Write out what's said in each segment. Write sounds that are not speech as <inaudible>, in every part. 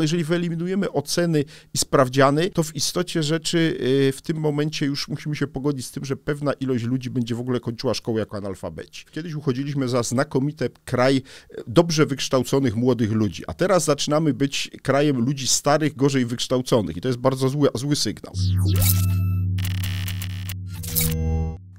Jeżeli wyeliminujemy oceny i sprawdziany, to w istocie rzeczy y, w tym momencie już musimy się pogodzić z tym, że pewna ilość ludzi będzie w ogóle kończyła szkołę jako analfabeci. Kiedyś uchodziliśmy za znakomity kraj y, dobrze wykształconych młodych ludzi, a teraz zaczynamy być krajem ludzi starych, gorzej wykształconych i to jest bardzo zły, zły sygnał.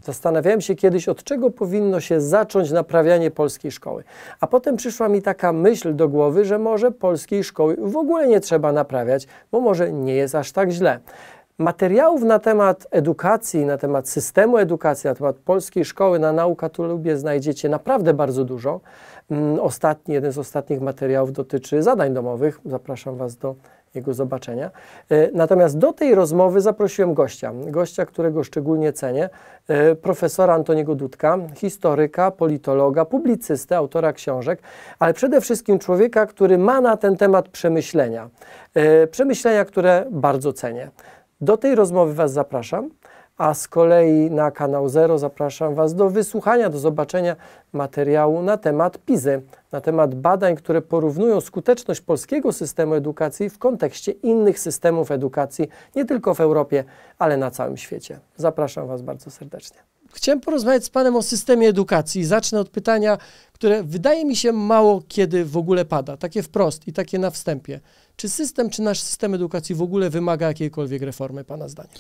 Zastanawiałem się kiedyś, od czego powinno się zacząć naprawianie polskiej szkoły. A potem przyszła mi taka myśl do głowy, że może polskiej szkoły w ogóle nie trzeba naprawiać, bo może nie jest aż tak źle. Materiałów na temat edukacji, na temat systemu edukacji, na temat polskiej szkoły na lubię, znajdziecie naprawdę bardzo dużo. Mm, ostatni, jeden z ostatnich materiałów dotyczy zadań domowych. Zapraszam Was do jego zobaczenia. E, natomiast do tej rozmowy zaprosiłem gościa, gościa, którego szczególnie cenię, e, profesora Antoniego Dudka, historyka, politologa, publicystę, autora książek, ale przede wszystkim człowieka, który ma na ten temat przemyślenia. E, przemyślenia, które bardzo cenię. Do tej rozmowy Was zapraszam. A z kolei na kanał Zero zapraszam Was do wysłuchania, do zobaczenia materiału na temat Pizy na temat badań, które porównują skuteczność polskiego systemu edukacji w kontekście innych systemów edukacji, nie tylko w Europie, ale na całym świecie. Zapraszam Was bardzo serdecznie. Chciałem porozmawiać z Panem o systemie edukacji. Zacznę od pytania, które wydaje mi się mało kiedy w ogóle pada, takie wprost i takie na wstępie. Czy system, czy nasz system edukacji w ogóle wymaga jakiejkolwiek reformy, Pana zdaniem?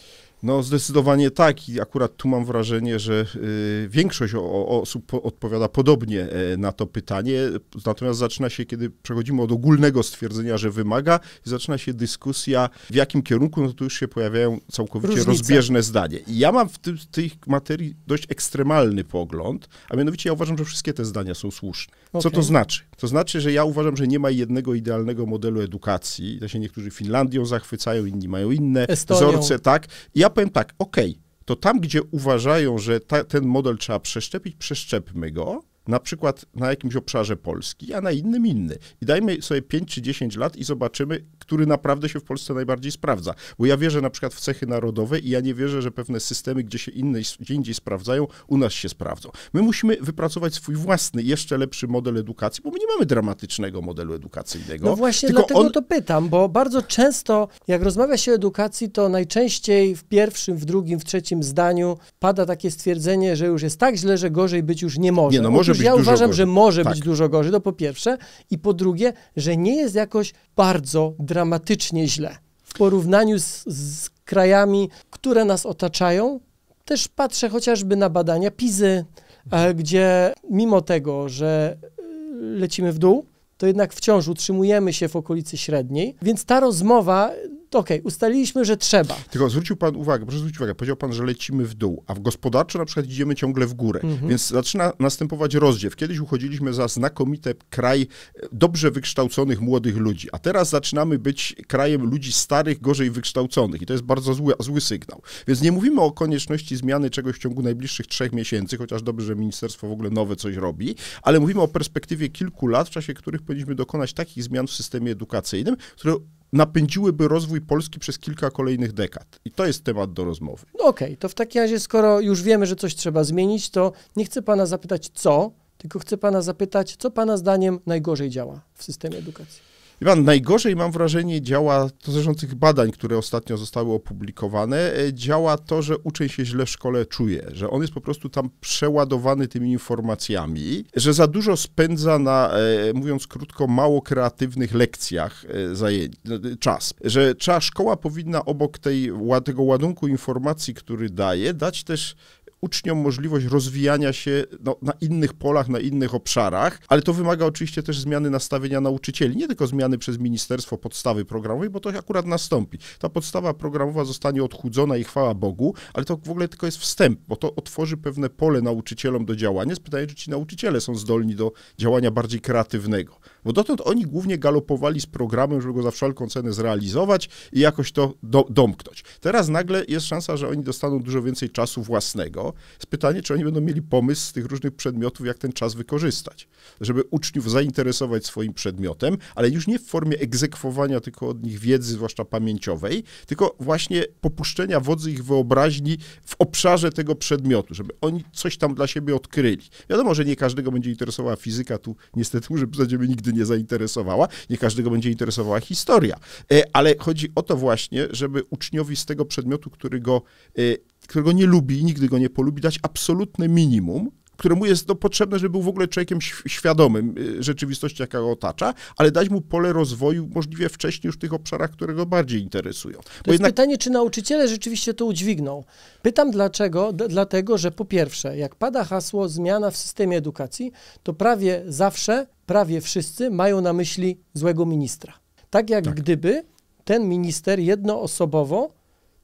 No zdecydowanie tak i akurat tu mam wrażenie, że y, większość o, osób po, odpowiada podobnie y, na to pytanie, natomiast zaczyna się, kiedy przechodzimy od ogólnego stwierdzenia, że wymaga, zaczyna się dyskusja w jakim kierunku, no to już się pojawiają całkowicie Różnice. rozbieżne zdanie. I ja mam w tym, tej materii dość ekstremalny pogląd, a mianowicie ja uważam, że wszystkie te zdania są słuszne. Okay. Co to znaczy? To znaczy, że ja uważam, że nie ma jednego idealnego modelu edukacji, ja się niektórzy Finlandią zachwycają, inni mają inne Estonią. wzorce, tak? Ja powiem tak, okej, okay, to tam, gdzie uważają, że ta, ten model trzeba przeszczepić, przeszczepmy go, na przykład na jakimś obszarze Polski, a na innym inny. I dajmy sobie 5 czy 10 lat i zobaczymy, który naprawdę się w Polsce najbardziej sprawdza. Bo ja wierzę na przykład w cechy narodowe i ja nie wierzę, że pewne systemy, gdzie się inne, gdzie indziej sprawdzają, u nas się sprawdzą. My musimy wypracować swój własny, jeszcze lepszy model edukacji, bo my nie mamy dramatycznego modelu edukacyjnego. No właśnie dlatego on... to pytam, bo bardzo często, jak rozmawia się o edukacji, to najczęściej w pierwszym, w drugim, w trzecim zdaniu pada takie stwierdzenie, że już jest tak źle, że gorzej być już nie może. Nie, no może otóż ja uważam, gorzej. że może tak. być dużo gorzej, to po pierwsze. I po drugie, że nie jest jakoś bardzo dramatycznie źle. W porównaniu z, z krajami, które nas otaczają, też patrzę chociażby na badania PIZY, e, gdzie mimo tego, że e, lecimy w dół, to jednak wciąż utrzymujemy się w okolicy średniej, więc ta rozmowa to okej, okay, ustaliliśmy, że trzeba. Tylko zwrócił pan uwagę, proszę zwrócić uwagę, powiedział pan, że lecimy w dół, a w gospodarczo na przykład idziemy ciągle w górę, mhm. więc zaczyna następować rozdziew. Kiedyś uchodziliśmy za znakomity kraj e, dobrze wykształconych młodych ludzi, a teraz zaczynamy być krajem ludzi starych, gorzej wykształconych i to jest bardzo zły, zły sygnał. Więc nie mówimy o konieczności zmiany czegoś w ciągu najbliższych trzech miesięcy, chociaż dobrze, że ministerstwo w ogóle nowe coś robi, ale mówimy o perspektywie kilku lat, w czasie których powinniśmy dokonać takich zmian w systemie edukacyjnym, które napędziłyby rozwój Polski przez kilka kolejnych dekad. I to jest temat do rozmowy. No okej, okay, to w takim razie, skoro już wiemy, że coś trzeba zmienić, to nie chcę pana zapytać co, tylko chcę pana zapytać, co pana zdaniem najgorzej działa w systemie edukacji. I pan, najgorzej mam wrażenie działa, to zresztą tych badań, które ostatnio zostały opublikowane, e, działa to, że uczeń się źle w szkole czuje, że on jest po prostu tam przeładowany tymi informacjami, że za dużo spędza na, e, mówiąc krótko, mało kreatywnych lekcjach e, no, czas, że trzeba, szkoła powinna obok tej, tego ładunku informacji, który daje, dać też uczniom możliwość rozwijania się no, na innych polach, na innych obszarach, ale to wymaga oczywiście też zmiany nastawienia nauczycieli, nie tylko zmiany przez Ministerstwo Podstawy Programowej, bo to akurat nastąpi. Ta podstawa programowa zostanie odchudzona i chwała Bogu, ale to w ogóle tylko jest wstęp, bo to otworzy pewne pole nauczycielom do działania. Z pytanie, czy ci nauczyciele są zdolni do działania bardziej kreatywnego. Bo dotąd oni głównie galopowali z programem, żeby go za wszelką cenę zrealizować i jakoś to do, domknąć. Teraz nagle jest szansa, że oni dostaną dużo więcej czasu własnego. Z pytanie, czy oni będą mieli pomysł z tych różnych przedmiotów, jak ten czas wykorzystać, żeby uczniów zainteresować swoim przedmiotem, ale już nie w formie egzekwowania tylko od nich wiedzy, zwłaszcza pamięciowej, tylko właśnie popuszczenia wodzy ich wyobraźni w obszarze tego przedmiotu, żeby oni coś tam dla siebie odkryli. Wiadomo, że nie każdego będzie interesowała fizyka, tu niestety że będziemy nigdy nie zainteresowała, nie każdego będzie interesowała historia. E, ale chodzi o to właśnie, żeby uczniowi z tego przedmiotu, który go e, którego nie lubi nigdy go nie polubi, dać absolutne minimum, któremu jest to potrzebne, żeby był w ogóle człowiekiem świadomym y, rzeczywistości, jaka go otacza, ale dać mu pole rozwoju możliwie wcześniej już w tych obszarach, które go bardziej interesują. To Bo jest jednak... pytanie, czy nauczyciele rzeczywiście to udźwigną. Pytam dlaczego? D dlatego, że po pierwsze, jak pada hasło zmiana w systemie edukacji, to prawie zawsze, prawie wszyscy mają na myśli złego ministra. Tak jak tak. gdyby ten minister jednoosobowo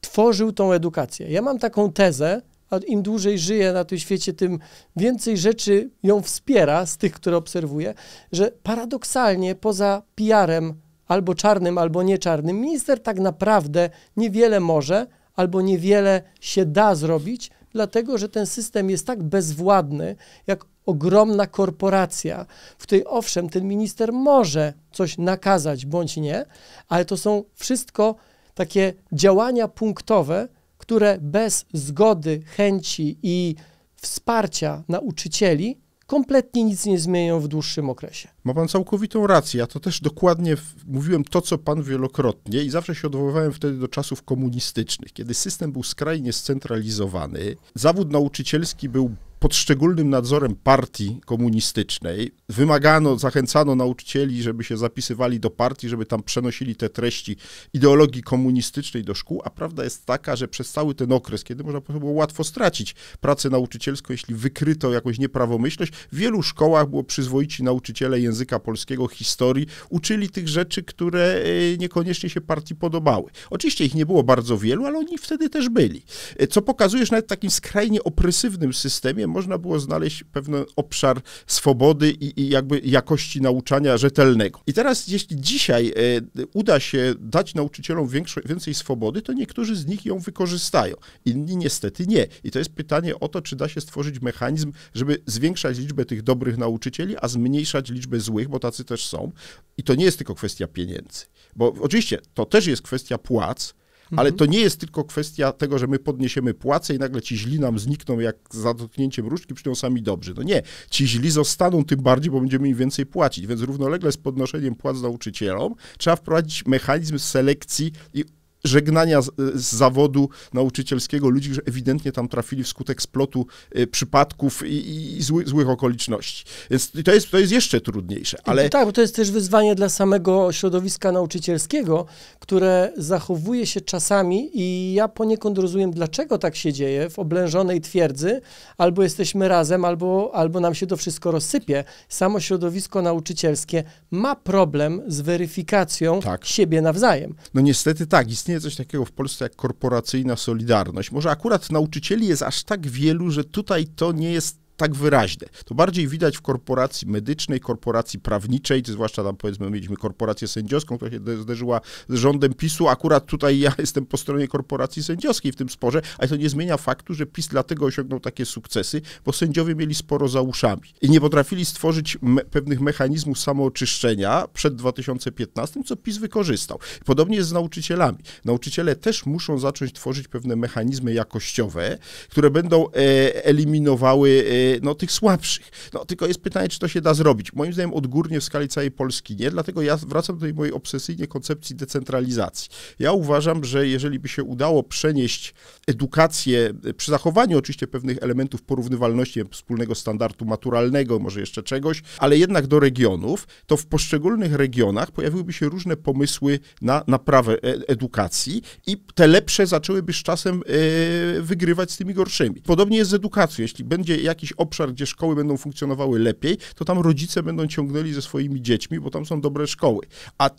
tworzył tą edukację. Ja mam taką tezę, a im dłużej żyje na tym świecie, tym więcej rzeczy ją wspiera z tych, które obserwuje, że paradoksalnie poza PR-em albo czarnym, albo nieczarnym, minister tak naprawdę niewiele może albo niewiele się da zrobić, dlatego że ten system jest tak bezwładny, jak ogromna korporacja, w której owszem, ten minister może coś nakazać bądź nie, ale to są wszystko takie działania punktowe, które bez zgody, chęci i wsparcia nauczycieli kompletnie nic nie zmienią w dłuższym okresie. Ma pan całkowitą rację. Ja to też dokładnie mówiłem to, co pan wielokrotnie i zawsze się odwoływałem wtedy do czasów komunistycznych, kiedy system był skrajnie scentralizowany. Zawód nauczycielski był pod szczególnym nadzorem partii komunistycznej. Wymagano, zachęcano nauczycieli, żeby się zapisywali do partii, żeby tam przenosili te treści ideologii komunistycznej do szkół, a prawda jest taka, że przez cały ten okres, kiedy można było łatwo stracić pracę nauczycielską, jeśli wykryto jakąś nieprawomyślność, w wielu szkołach było przyzwoici nauczyciele języka polskiego, historii, uczyli tych rzeczy, które e, niekoniecznie się partii podobały. Oczywiście ich nie było bardzo wielu, ale oni wtedy też byli. E, co pokazuje, że nawet w takim skrajnie opresywnym systemie można było znaleźć pewien obszar swobody i, i jakby jakości nauczania rzetelnego. I teraz, jeśli dzisiaj e, uda się dać nauczycielom większo, więcej swobody, to niektórzy z nich ją wykorzystają, inni niestety nie. I to jest pytanie o to, czy da się stworzyć mechanizm, żeby zwiększać liczbę tych dobrych nauczycieli, a zmniejszać liczbę złych, bo tacy też są. I to nie jest tylko kwestia pieniędzy. Bo oczywiście to też jest kwestia płac, ale mhm. to nie jest tylko kwestia tego, że my podniesiemy płace i nagle ci źli nam znikną jak za dotknięciem różdżki, przyjdą sami dobrzy. No nie, ci źli zostaną tym bardziej, bo będziemy im więcej płacić. Więc równolegle z podnoszeniem płac nauczycielom trzeba wprowadzić mechanizm selekcji i żegnania z, z, zawodu nauczycielskiego ludzi, którzy ewidentnie tam trafili wskutek splotu y, przypadków i, i zły, złych okoliczności. Więc to jest, to jest jeszcze trudniejsze. Ale... Tak, bo to jest też wyzwanie dla samego środowiska nauczycielskiego, które zachowuje się czasami i ja poniekąd rozumiem, dlaczego tak się dzieje w oblężonej twierdzy, albo jesteśmy razem, albo, albo nam się to wszystko rozsypie. Samo środowisko nauczycielskie ma problem z weryfikacją tak. siebie nawzajem. No niestety tak, istnieje istnieje coś takiego w Polsce jak korporacyjna solidarność. Może akurat nauczycieli jest aż tak wielu, że tutaj to nie jest tak wyraźne. To bardziej widać w korporacji medycznej, korporacji prawniczej, zwłaszcza tam powiedzmy mieliśmy korporację sędziowską, która się zderzyła z rządem PiSu. Akurat tutaj ja <laughs> jestem po stronie korporacji sędziowskiej w tym sporze, ale to nie zmienia faktu, że PiS dlatego osiągnął takie sukcesy, bo sędziowie mieli sporo za uszami i nie potrafili stworzyć me pewnych mechanizmów samooczyszczenia przed 2015, co PiS wykorzystał. Podobnie jest z nauczycielami. Nauczyciele też muszą zacząć tworzyć pewne mechanizmy jakościowe, które będą e, eliminowały e, no, tych słabszych. No, tylko jest pytanie, czy to się da zrobić. Moim zdaniem odgórnie w skali całej Polski nie, dlatego ja wracam do tej mojej obsesyjnej koncepcji decentralizacji. Ja uważam, że jeżeli by się udało przenieść edukację, przy zachowaniu oczywiście pewnych elementów porównywalności wspólnego standardu maturalnego, może jeszcze czegoś, ale jednak do regionów, to w poszczególnych regionach pojawiłyby się różne pomysły na naprawę e, edukacji i te lepsze zaczęłyby z czasem e, wygrywać z tymi gorszymi. Podobnie jest z edukacją. Jeśli będzie jakiś obszar, gdzie szkoły będą funkcjonowały lepiej, to tam rodzice będą ciągnęli ze swoimi dziećmi, bo tam są dobre szkoły. A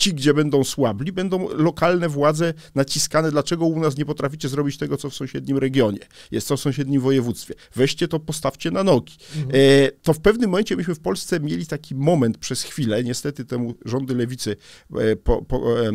ci, gdzie będą słabli, będą lokalne władze naciskane, dlaczego u nas nie potraficie zrobić tego, co w sąsiednim regionie, jest to w sąsiednim województwie. Weźcie to, postawcie na nogi. Mhm. E, to w pewnym momencie myśmy w Polsce mieli taki moment przez chwilę, niestety temu rządy lewicy e, po, po, e, e,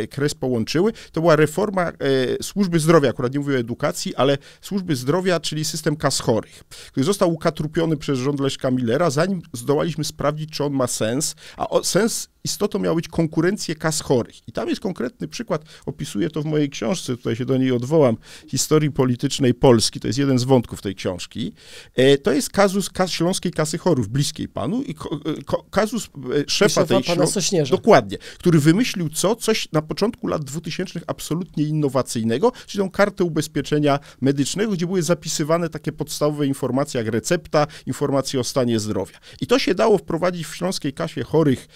e kres połączyły, to była reforma e, służby zdrowia, akurat nie mówię o edukacji, ale służby zdrowia, czyli system kas chorych, który został ukatrupiony przez rząd Leszka Millera, zanim zdołaliśmy sprawdzić, czy on ma sens, a o, sens istotą miał być konkurencję kas chorych. I tam jest konkretny przykład, opisuję to w mojej książce, tutaj się do niej odwołam, historii politycznej Polski, to jest jeden z wątków tej książki. E, to jest kazus kas Śląskiej Kasy Chorów, bliskiej panu i e, kazus e, szefa tej pana Sośnierza. Dokładnie, który wymyślił co? Coś na początku lat 2000 absolutnie innowacyjnego, czyli tą kartę ubezpieczenia medycznego, gdzie były zapisywane takie podstawowe informacje jak recepta, informacje o stanie zdrowia. I to się dało wprowadzić w Śląskiej Kasie Chorych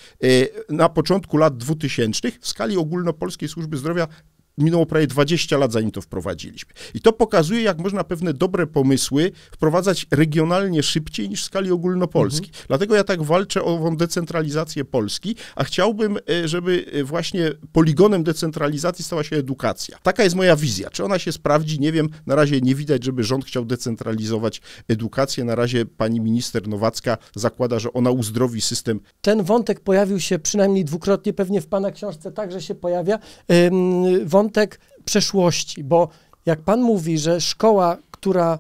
na początku kilku lat 2000 w skali ogólnopolskiej służby zdrowia minęło prawie 20 lat, zanim to wprowadziliśmy. I to pokazuje, jak można pewne dobre pomysły wprowadzać regionalnie szybciej niż w skali ogólnopolskiej. Mhm. Dlatego ja tak walczę o ową decentralizację Polski, a chciałbym, e, żeby e, właśnie poligonem decentralizacji stała się edukacja. Taka jest moja wizja. Czy ona się sprawdzi? Nie wiem. Na razie nie widać, żeby rząd chciał decentralizować edukację. Na razie pani minister Nowacka zakłada, że ona uzdrowi system. Ten wątek pojawił się przynajmniej dwukrotnie, pewnie w pana książce także się pojawia. Wątek wątek przeszłości, bo jak Pan mówi, że szkoła, która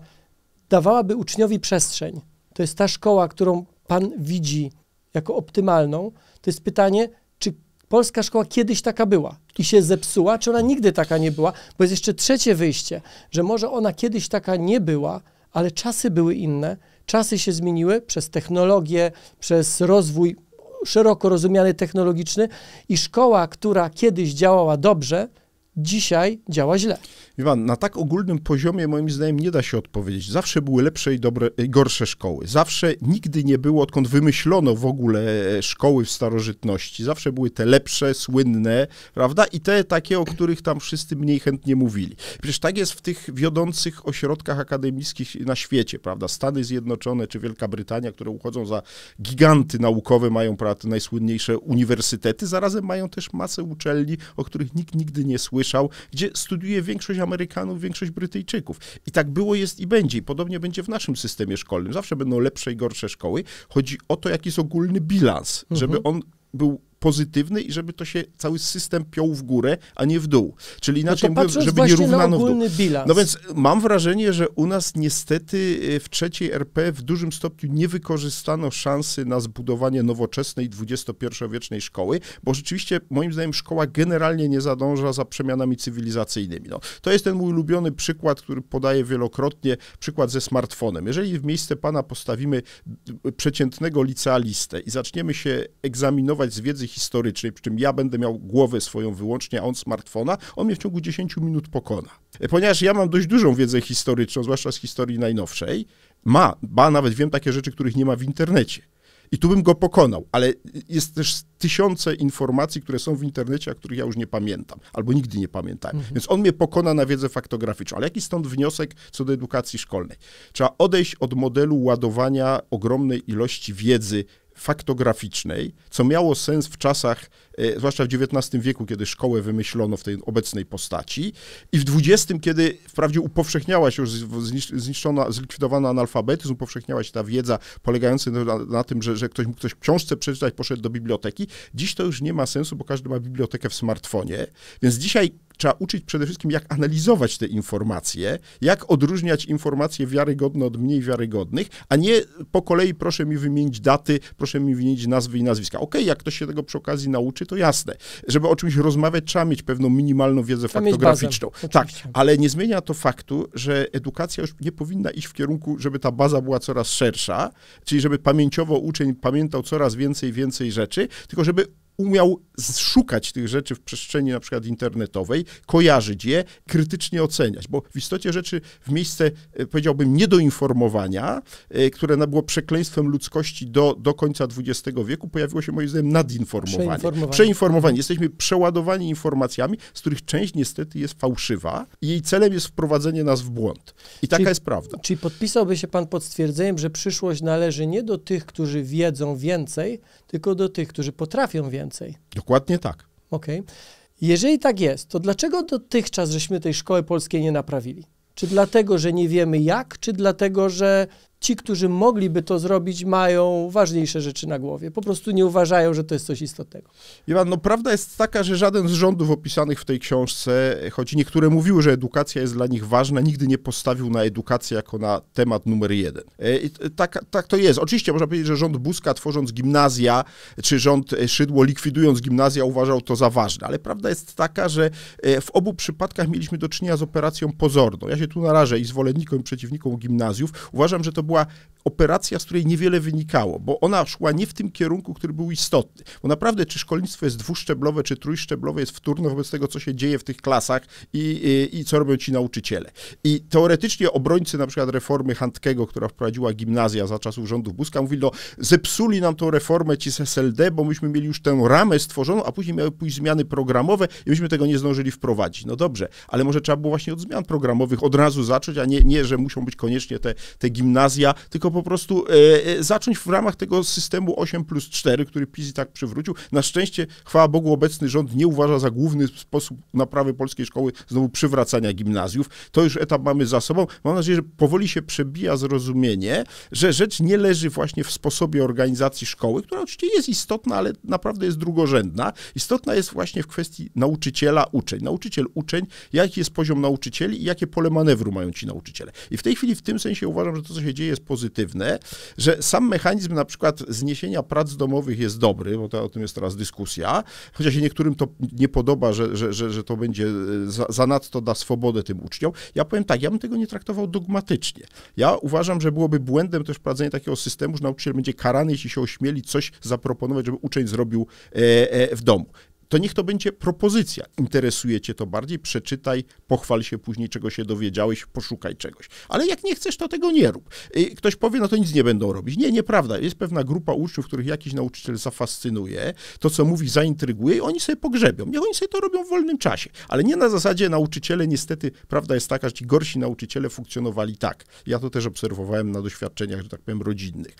dawałaby uczniowi przestrzeń, to jest ta szkoła, którą Pan widzi jako optymalną, to jest pytanie, czy polska szkoła kiedyś taka była i się zepsuła, czy ona nigdy taka nie była, bo jest jeszcze trzecie wyjście, że może ona kiedyś taka nie była, ale czasy były inne, czasy się zmieniły przez technologię, przez rozwój szeroko rozumiany technologiczny i szkoła, która kiedyś działała dobrze, dzisiaj działa źle. Pan, na tak ogólnym poziomie moim zdaniem nie da się odpowiedzieć. Zawsze były lepsze i, dobre, i gorsze szkoły. Zawsze nigdy nie było, odkąd wymyślono w ogóle e, szkoły w starożytności. Zawsze były te lepsze, słynne, prawda? I te takie, o których tam wszyscy mniej chętnie mówili. Przecież tak jest w tych wiodących ośrodkach akademickich na świecie, prawda? Stany Zjednoczone czy Wielka Brytania, które uchodzą za giganty naukowe, mają prawda, najsłynniejsze uniwersytety, zarazem mają też masę uczelni, o których nikt nigdy nie słyszał, gdzie studiuje większość Amerykanów, większość Brytyjczyków. I tak było, jest i będzie. I podobnie będzie w naszym systemie szkolnym. Zawsze będą lepsze i gorsze szkoły. Chodzi o to, jaki jest ogólny bilans, mhm. żeby on był pozytywny i żeby to się cały system piął w górę, a nie w dół. Czyli no inaczej no mówiąc, żeby nie równano w dół. Bilans. No więc y, mam wrażenie, że u nas niestety y, w trzeciej RP w dużym stopniu nie wykorzystano szansy na zbudowanie nowoczesnej XXI-wiecznej szkoły, bo rzeczywiście moim zdaniem szkoła generalnie nie zadąża za przemianami cywilizacyjnymi. No, to jest ten mój ulubiony przykład, który podaję wielokrotnie, przykład ze smartfonem. Jeżeli w miejsce pana postawimy y, przeciętnego licealistę i zaczniemy się egzaminować z wiedzy wiedzy historycznej, przy czym ja będę miał głowę swoją wyłącznie, a on smartfona, on mnie w ciągu 10 minut pokona. E, ponieważ ja mam dość dużą wiedzę historyczną, zwłaszcza z historii najnowszej, ma, ba, nawet wiem takie rzeczy, których nie ma w internecie. I tu bym go pokonał, ale jest też tysiące informacji, które są w internecie, a których ja już nie pamiętam, albo nigdy nie pamiętałem. Mhm. Więc on mnie pokona na wiedzę faktograficzną. Ale jaki stąd wniosek co do edukacji szkolnej? Trzeba odejść od modelu ładowania ogromnej ilości wiedzy faktograficznej, co miało sens w czasach, e, zwłaszcza w XIX wieku, kiedy szkołę wymyślono w tej obecnej postaci i w XX, kiedy wprawdzie upowszechniała się już zniszczona, zlikwidowana analfabetyzm, upowszechniała się ta wiedza polegająca na, na tym, że, że ktoś mógł ktoś książce przeczytać, poszedł do biblioteki. Dziś to już nie ma sensu, bo każdy ma bibliotekę w smartfonie, więc dzisiaj trzeba uczyć przede wszystkim, jak analizować te informacje, jak odróżniać informacje wiarygodne od mniej wiarygodnych, a nie po kolei proszę mi wymienić daty, proszę mi wymienić nazwy i nazwiska. Okej, okay, jak ktoś się tego przy okazji nauczy, to jasne. Żeby o czymś rozmawiać, trzeba mieć pewną minimalną wiedzę trzeba faktograficzną. Bazę, tak, ale nie zmienia to faktu, że edukacja już nie powinna iść w kierunku, żeby ta baza była coraz szersza, czyli żeby pamięciowo uczeń pamiętał coraz więcej, więcej rzeczy, tylko żeby umiał szukać tych rzeczy w przestrzeni na przykład internetowej, kojarzyć je, krytycznie oceniać, bo w istocie rzeczy w miejsce, e, powiedziałbym, niedoinformowania, e, które było przekleństwem ludzkości do, do końca XX wieku, pojawiło się moim zdaniem nadinformowanie. Przeinformowanie. Przeinformowanie. Jesteśmy przeładowani informacjami, z których część niestety jest fałszywa i jej celem jest wprowadzenie nas w błąd. I taka jest prawda. Czyli podpisałby się pan pod stwierdzeniem, że przyszłość należy nie do tych, którzy wiedzą więcej, tylko do tych, którzy potrafią więcej. Dokładnie tak. Okej. Okay. Jeżeli tak jest, to dlaczego dotychczas żeśmy tej szkoły polskiej nie naprawili? Czy dlatego, że nie wiemy jak, czy dlatego, że ci, którzy mogliby to zrobić, mają ważniejsze rzeczy na głowie. Po prostu nie uważają, że to jest coś istotnego. Iwan, no prawda jest taka, że żaden z rządów opisanych w tej książce, choć niektóre mówiły, że edukacja jest dla nich ważna, nigdy nie postawił na edukację jako na temat numer jeden. E, tak, tak to jest. Oczywiście można powiedzieć, że rząd Buzka tworząc gimnazja, czy rząd Szydło likwidując gimnazja uważał to za ważne, ale prawda jest taka, że e, w obu przypadkach mieliśmy do czynienia z operacją pozorną. Ja się tu narażę i zwolennikom, i przeciwnikom gimnazjów. Uważam, że to była operacja, z której niewiele wynikało, bo ona szła nie w tym kierunku, który był istotny. Bo naprawdę, czy szkolnictwo jest dwuszczeblowe, czy trójszczeblowe, jest wtórne wobec tego, co się dzieje w tych klasach i, i, i co robią ci nauczyciele. I teoretycznie obrońcy na przykład reformy Handkego, która wprowadziła gimnazja za czasów rządów Buzka, mówili, no zepsuli nam tą reformę ci z SLD, bo myśmy mieli już tę ramę stworzoną, a później miały pójść zmiany programowe i myśmy tego nie zdążyli wprowadzić. No dobrze, ale może trzeba było właśnie od zmian programowych od razu zacząć, a nie, nie że muszą być koniecznie te, te gimnazja okazja, tylko po prostu e, e, zacząć w ramach tego systemu 8 plus 4, który PiS i tak przywrócił. Na szczęście, chwała Bogu, obecny rząd nie uważa za główny sposób naprawy polskiej szkoły znowu przywracania gimnazjów. To już etap mamy za sobą. Mam nadzieję, że powoli się przebija zrozumienie, że rzecz nie leży właśnie w sposobie organizacji szkoły, która oczywiście jest istotna, ale naprawdę jest drugorzędna. Istotna jest właśnie w kwestii nauczyciela, uczeń. Nauczyciel, uczeń, jaki jest poziom nauczycieli i jakie pole manewru mają ci nauczyciele. I w tej chwili w tym sensie uważam, że to, co się dzieje, bardziej jest pozytywne, że sam mechanizm na przykład zniesienia prac domowych jest dobry, bo to, o tym jest teraz dyskusja, chociaż się niektórym to nie podoba, że, że, że, że to będzie e, za, zanadto da swobodę tym uczniom. Ja powiem tak, ja bym tego nie traktował dogmatycznie. Ja uważam, że byłoby błędem też wprowadzenie takiego systemu, że nauczyciel będzie karany, jeśli się ośmieli coś zaproponować, żeby uczeń zrobił e, e, w domu to niech to będzie propozycja. Interesuje cię to bardziej, przeczytaj, pochwal się później, czego się dowiedziałeś, poszukaj czegoś. Ale jak nie chcesz, to tego nie rób. Y, ktoś powie, no to nic nie będą robić. Nie, nieprawda. Jest pewna grupa uczniów, których jakiś nauczyciel zafascynuje, to co mówi zaintryguje i oni sobie pogrzebią. Niech oni sobie to robią w wolnym czasie. Ale nie na zasadzie nauczyciele, niestety, prawda jest taka, że ci gorsi nauczyciele funkcjonowali tak. Ja to też obserwowałem na doświadczeniach, że tak powiem, rodzinnych.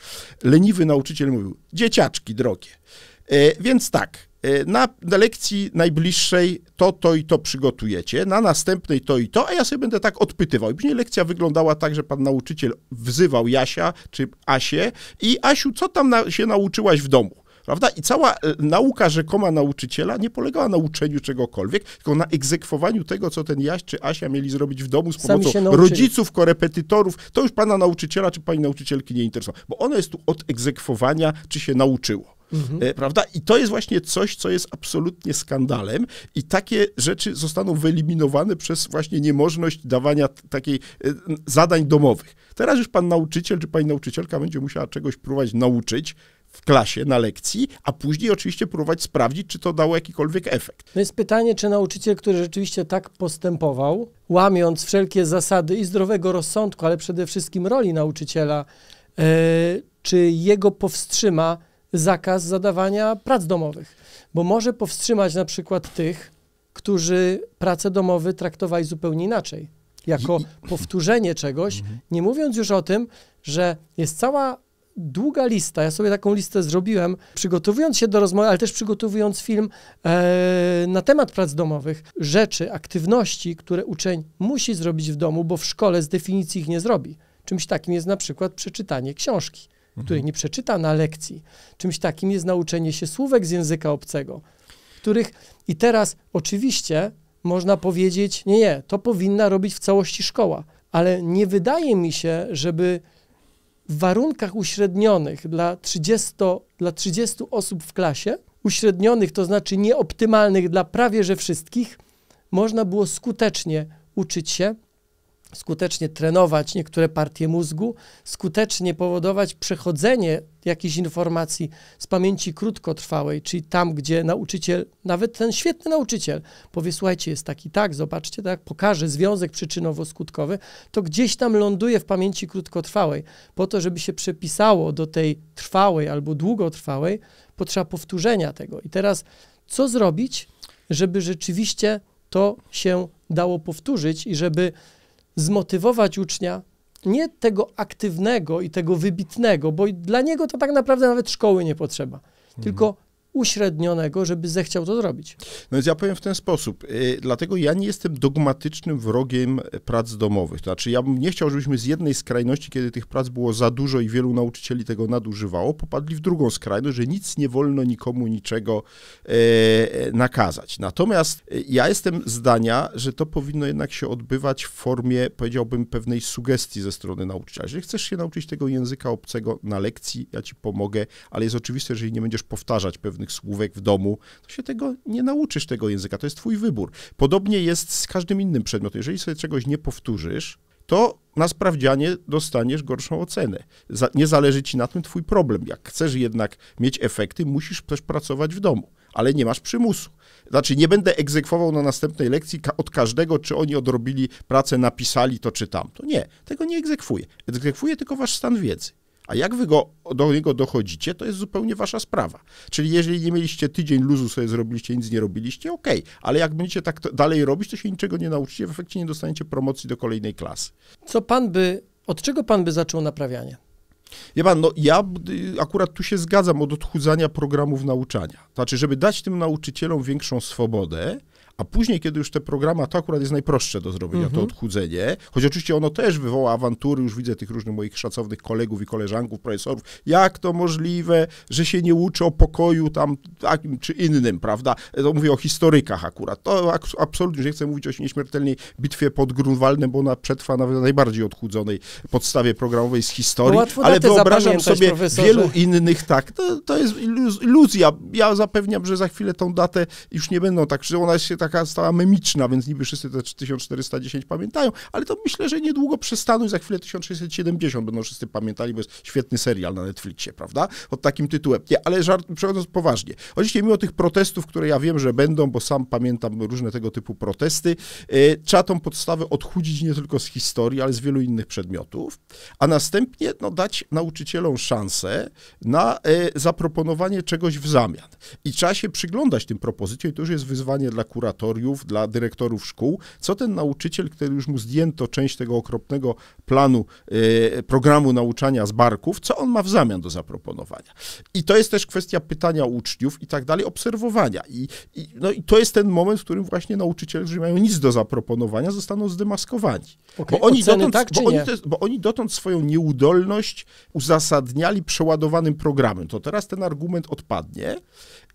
Leniwy nauczyciel mówił, dzieciaczki drogie. E, więc tak, Y, na, na, lekcji najbliższej to, to i to przygotujecie, na następnej to i to, a ja sobie będę tak odpytywał. I później lekcja wyglądała tak, że pan nauczyciel wzywał Jasia czy Asię i Asiu, co tam na, się nauczyłaś w domu? Prawda? I cała y, nauka rzekoma nauczyciela nie polegała na uczeniu czegokolwiek, tylko na egzekwowaniu tego, co ten Jaś czy Asia mieli zrobić w domu z pomocą rodziców, korepetytorów. To już pana nauczyciela czy pani nauczycielki nie interesowało, bo ono jest tu od egzekwowania, czy się nauczyło. Mhm. E, prawda? I to jest właśnie coś, co jest absolutnie skandalem i takie rzeczy zostaną wyeliminowane przez właśnie niemożność dawania takiej e, zadań domowych. Teraz już pan nauczyciel czy pani nauczycielka będzie musiała czegoś próbować nauczyć, w klasie, na lekcji, a później oczywiście próbować sprawdzić, czy to dało jakikolwiek efekt. No jest pytanie, czy nauczyciel, który rzeczywiście tak postępował, łamiąc wszelkie zasady i zdrowego rozsądku, ale przede wszystkim roli nauczyciela, e, czy jego powstrzyma zakaz zadawania prac domowych, bo może powstrzymać na przykład tych, którzy prace domowe traktowali zupełnie inaczej, jako powtórzenie czegoś, mhm. nie mówiąc już o tym, że jest cała długa lista. Ja sobie taką listę zrobiłem, przygotowując się do rozmowy, ale też przygotowując film e, na temat prac domowych, rzeczy, aktywności, które uczeń musi zrobić w domu, bo w szkole z definicji ich nie zrobi. Czymś takim jest na przykład przeczytanie książki której nie przeczyta na lekcji. Czymś takim jest nauczenie się słówek z języka obcego, których i teraz oczywiście można powiedzieć, nie, nie, to powinna robić w całości szkoła, ale nie wydaje mi się, żeby w warunkach uśrednionych dla 30, dla 30 osób w klasie, uśrednionych, to znaczy nieoptymalnych dla prawie że wszystkich, można było skutecznie uczyć się skutecznie trenować niektóre partie mózgu, skutecznie powodować przechodzenie jakichś informacji z pamięci krótkotrwałej, czyli tam, gdzie nauczyciel, nawet ten świetny nauczyciel, powie, słuchajcie, jest taki, tak, zobaczcie, tak, pokaże związek przyczynowo-skutkowy, to gdzieś tam ląduje w pamięci krótkotrwałej. Po to, żeby się przepisało do tej trwałej albo długotrwałej, potrzeba powtórzenia tego. I teraz, co zrobić, żeby rzeczywiście to się dało powtórzyć i żeby zmotywować ucznia nie tego aktywnego i tego wybitnego, bo dla niego to tak naprawdę nawet szkoły nie potrzeba, mhm. tylko uśrednionego, żeby zechciał to zrobić. No więc ja powiem w ten sposób. Y, dlatego ja nie jestem dogmatycznym wrogiem prac domowych. To znaczy, ja bym nie chciał, żebyśmy z jednej skrajności, kiedy tych prac było za dużo i wielu nauczycieli tego nadużywało, popadli w drugą skrajność, że nic nie wolno nikomu niczego e, nakazać. Natomiast e, ja jestem zdania, że to powinno jednak się odbywać w formie, powiedziałbym, pewnej sugestii ze strony nauczyciela. Jeżeli chcesz się nauczyć tego języka obcego na lekcji, ja ci pomogę, ale jest oczywiste, że jeżeli nie będziesz powtarzać pewnych różnych słówek w domu, to się tego nie nauczysz, tego języka. To jest twój wybór. Podobnie jest z każdym innym przedmiotem. Jeżeli sobie czegoś nie powtórzysz, to na sprawdzianie dostaniesz gorszą ocenę. nie zależy ci na tym twój problem. Jak chcesz jednak mieć efekty, musisz też pracować w domu, ale nie masz przymusu. Znaczy, nie będę egzekwował na następnej lekcji od każdego, czy oni odrobili pracę, napisali to czy tamto. Nie, tego nie egzekwuję. Egzekwuję tylko wasz stan wiedzy. A jak wy go, do niego dochodzicie, to jest zupełnie wasza sprawa. Czyli jeżeli nie mieliście tydzień luzu, sobie zrobiliście, nic nie robiliście, okej, okay. ale jak będziecie tak dalej robić, to się niczego nie nauczycie, w efekcie nie dostaniecie promocji do kolejnej klasy. Co pan by, od czego pan by zaczął naprawianie? Wie pan, no ja akurat tu się zgadzam od odchudzania programów nauczania. Znaczy, żeby dać tym nauczycielom większą swobodę, a później, kiedy już te programy, to akurat jest najprostsze do zrobienia, mm to mhm. odchudzenie, choć oczywiście ono też wywoła awantury, już widzę tych różnych moich szacownych kolegów i koleżanków, profesorów, jak to możliwe, że się nie uczy o pokoju tam takim czy innym, prawda? To mówię o historykach akurat. To absolutnie nie chcę mówić o nieśmiertelnej bitwie pod Grunwaldem, bo ona przetrwa nawet na najbardziej odchudzonej podstawie programowej z historii, no ale wyobrażam sobie profesorze. wielu innych tak. To, to jest iluzja. Ja zapewniam, że za chwilę tą datę już nie będą tak, że ona się tak taka stała memiczna, więc niby wszyscy te 1410 pamiętają, ale to myślę, że niedługo przestaną i za chwilę 1670 będą wszyscy pamiętali, bo jest świetny serial na Netflixie, prawda? Pod takim tytułem. Nie, ale żart, przechodząc poważnie. Oczywiście mimo tych protestów, które ja wiem, że będą, bo sam pamiętam różne tego typu protesty, yy, trzeba tą podstawę odchudzić nie tylko z historii, ale z wielu innych przedmiotów, a następnie no, dać nauczycielom szansę na e, zaproponowanie czegoś w zamian. I trzeba się przyglądać tym propozycjom i to już jest wyzwanie dla kuratora dla dyrektorów szkół, co ten nauczyciel, który już mu zdjęto część tego okropnego planu, e, programu nauczania z barków, co on ma w zamian do zaproponowania. I to jest też kwestia pytania uczniów i tak dalej, obserwowania. I, i no i to jest ten moment, w którym właśnie nauczyciele, którzy mają nic do zaproponowania, zostaną zdemaskowani. Okay, bo, oni oceny, dotąd, tak, bo, oni bo oni dotąd swoją nieudolność uzasadniali przeładowanym programem. To teraz ten argument odpadnie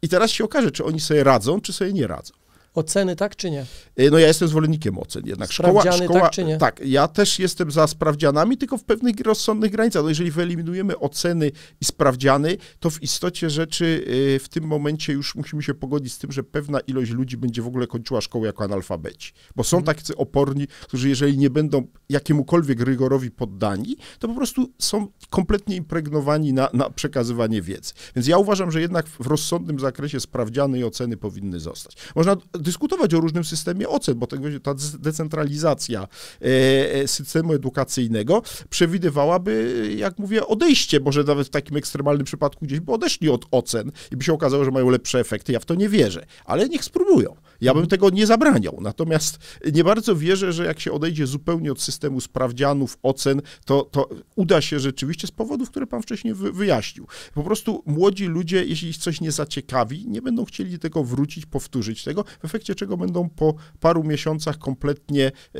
i teraz się okaże, czy oni sobie radzą, czy sobie nie radzą oceny, tak czy nie? E, no ja jestem zwolennikiem ocen jednak. Szkoła, Sprawdziany, tak szkoła, tak czy nie? Tak, ja też jestem za sprawdzianami, tylko w pewnych rozsądnych granicach. No jeżeli wyeliminujemy oceny i sprawdziany, to w istocie rzeczy e, w tym momencie już musimy się pogodzić z tym, że pewna ilość ludzi będzie w ogóle kończyła szkołę jako analfabeci. Bo są hmm. tacy oporni, którzy jeżeli nie będą jakiemukolwiek rygorowi poddani, to po prostu są kompletnie impregnowani na, na przekazywanie wiedzy. Więc ja uważam, że jednak w rozsądnym zakresie sprawdziany i oceny powinny zostać. Można dyskutować o różnym systemie ocen, bo tak ta decentralizacja e, e, systemu edukacyjnego przewidywałaby, jak mówię, odejście, może nawet w takim ekstremalnym przypadku gdzieś by odeszli od ocen i by się okazało, że mają lepsze efekty. Ja w to nie wierzę, ale niech spróbują. Ja bym tego nie zabraniał. Natomiast nie bardzo wierzę, że jak się odejdzie zupełnie od systemu sprawdzianów, ocen, to, to uda się rzeczywiście z powodów, które pan wcześniej wyjaśnił. Po prostu młodzi ludzie, jeśli ich coś nie zaciekawi, nie będą chcieli tego wrócić, powtórzyć tego. We efekcie czego będą po paru miesiącach kompletnie e,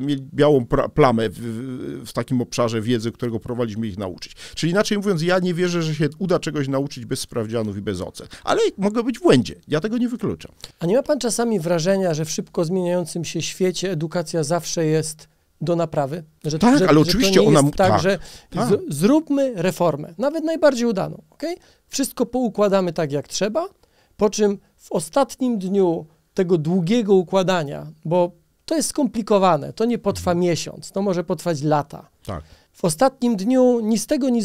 mieli białą plamę w, w takim obszarze wiedzy, którego prowadziliśmy ich nauczyć. Czyli inaczej mówiąc, ja nie wierzę, że się uda czegoś nauczyć bez sprawdzianów i bez ocen, ale mogę być w błędzie, ja tego nie wykluczam. A nie ma pan czasami wrażenia, że w szybko zmieniającym się świecie edukacja zawsze jest do naprawy. Że, tak, że, ale że oczywiście ona... Jest tak, tak, że tak. Z, zróbmy reformę, nawet najbardziej udaną, ok? Wszystko poukładamy tak, jak trzeba, po czym w ostatnim dniu tego długiego układania, bo to jest skomplikowane, to nie potrwa mhm. miesiąc, to może potrwać lata. Tak. W ostatnim dniu ni z tego, ni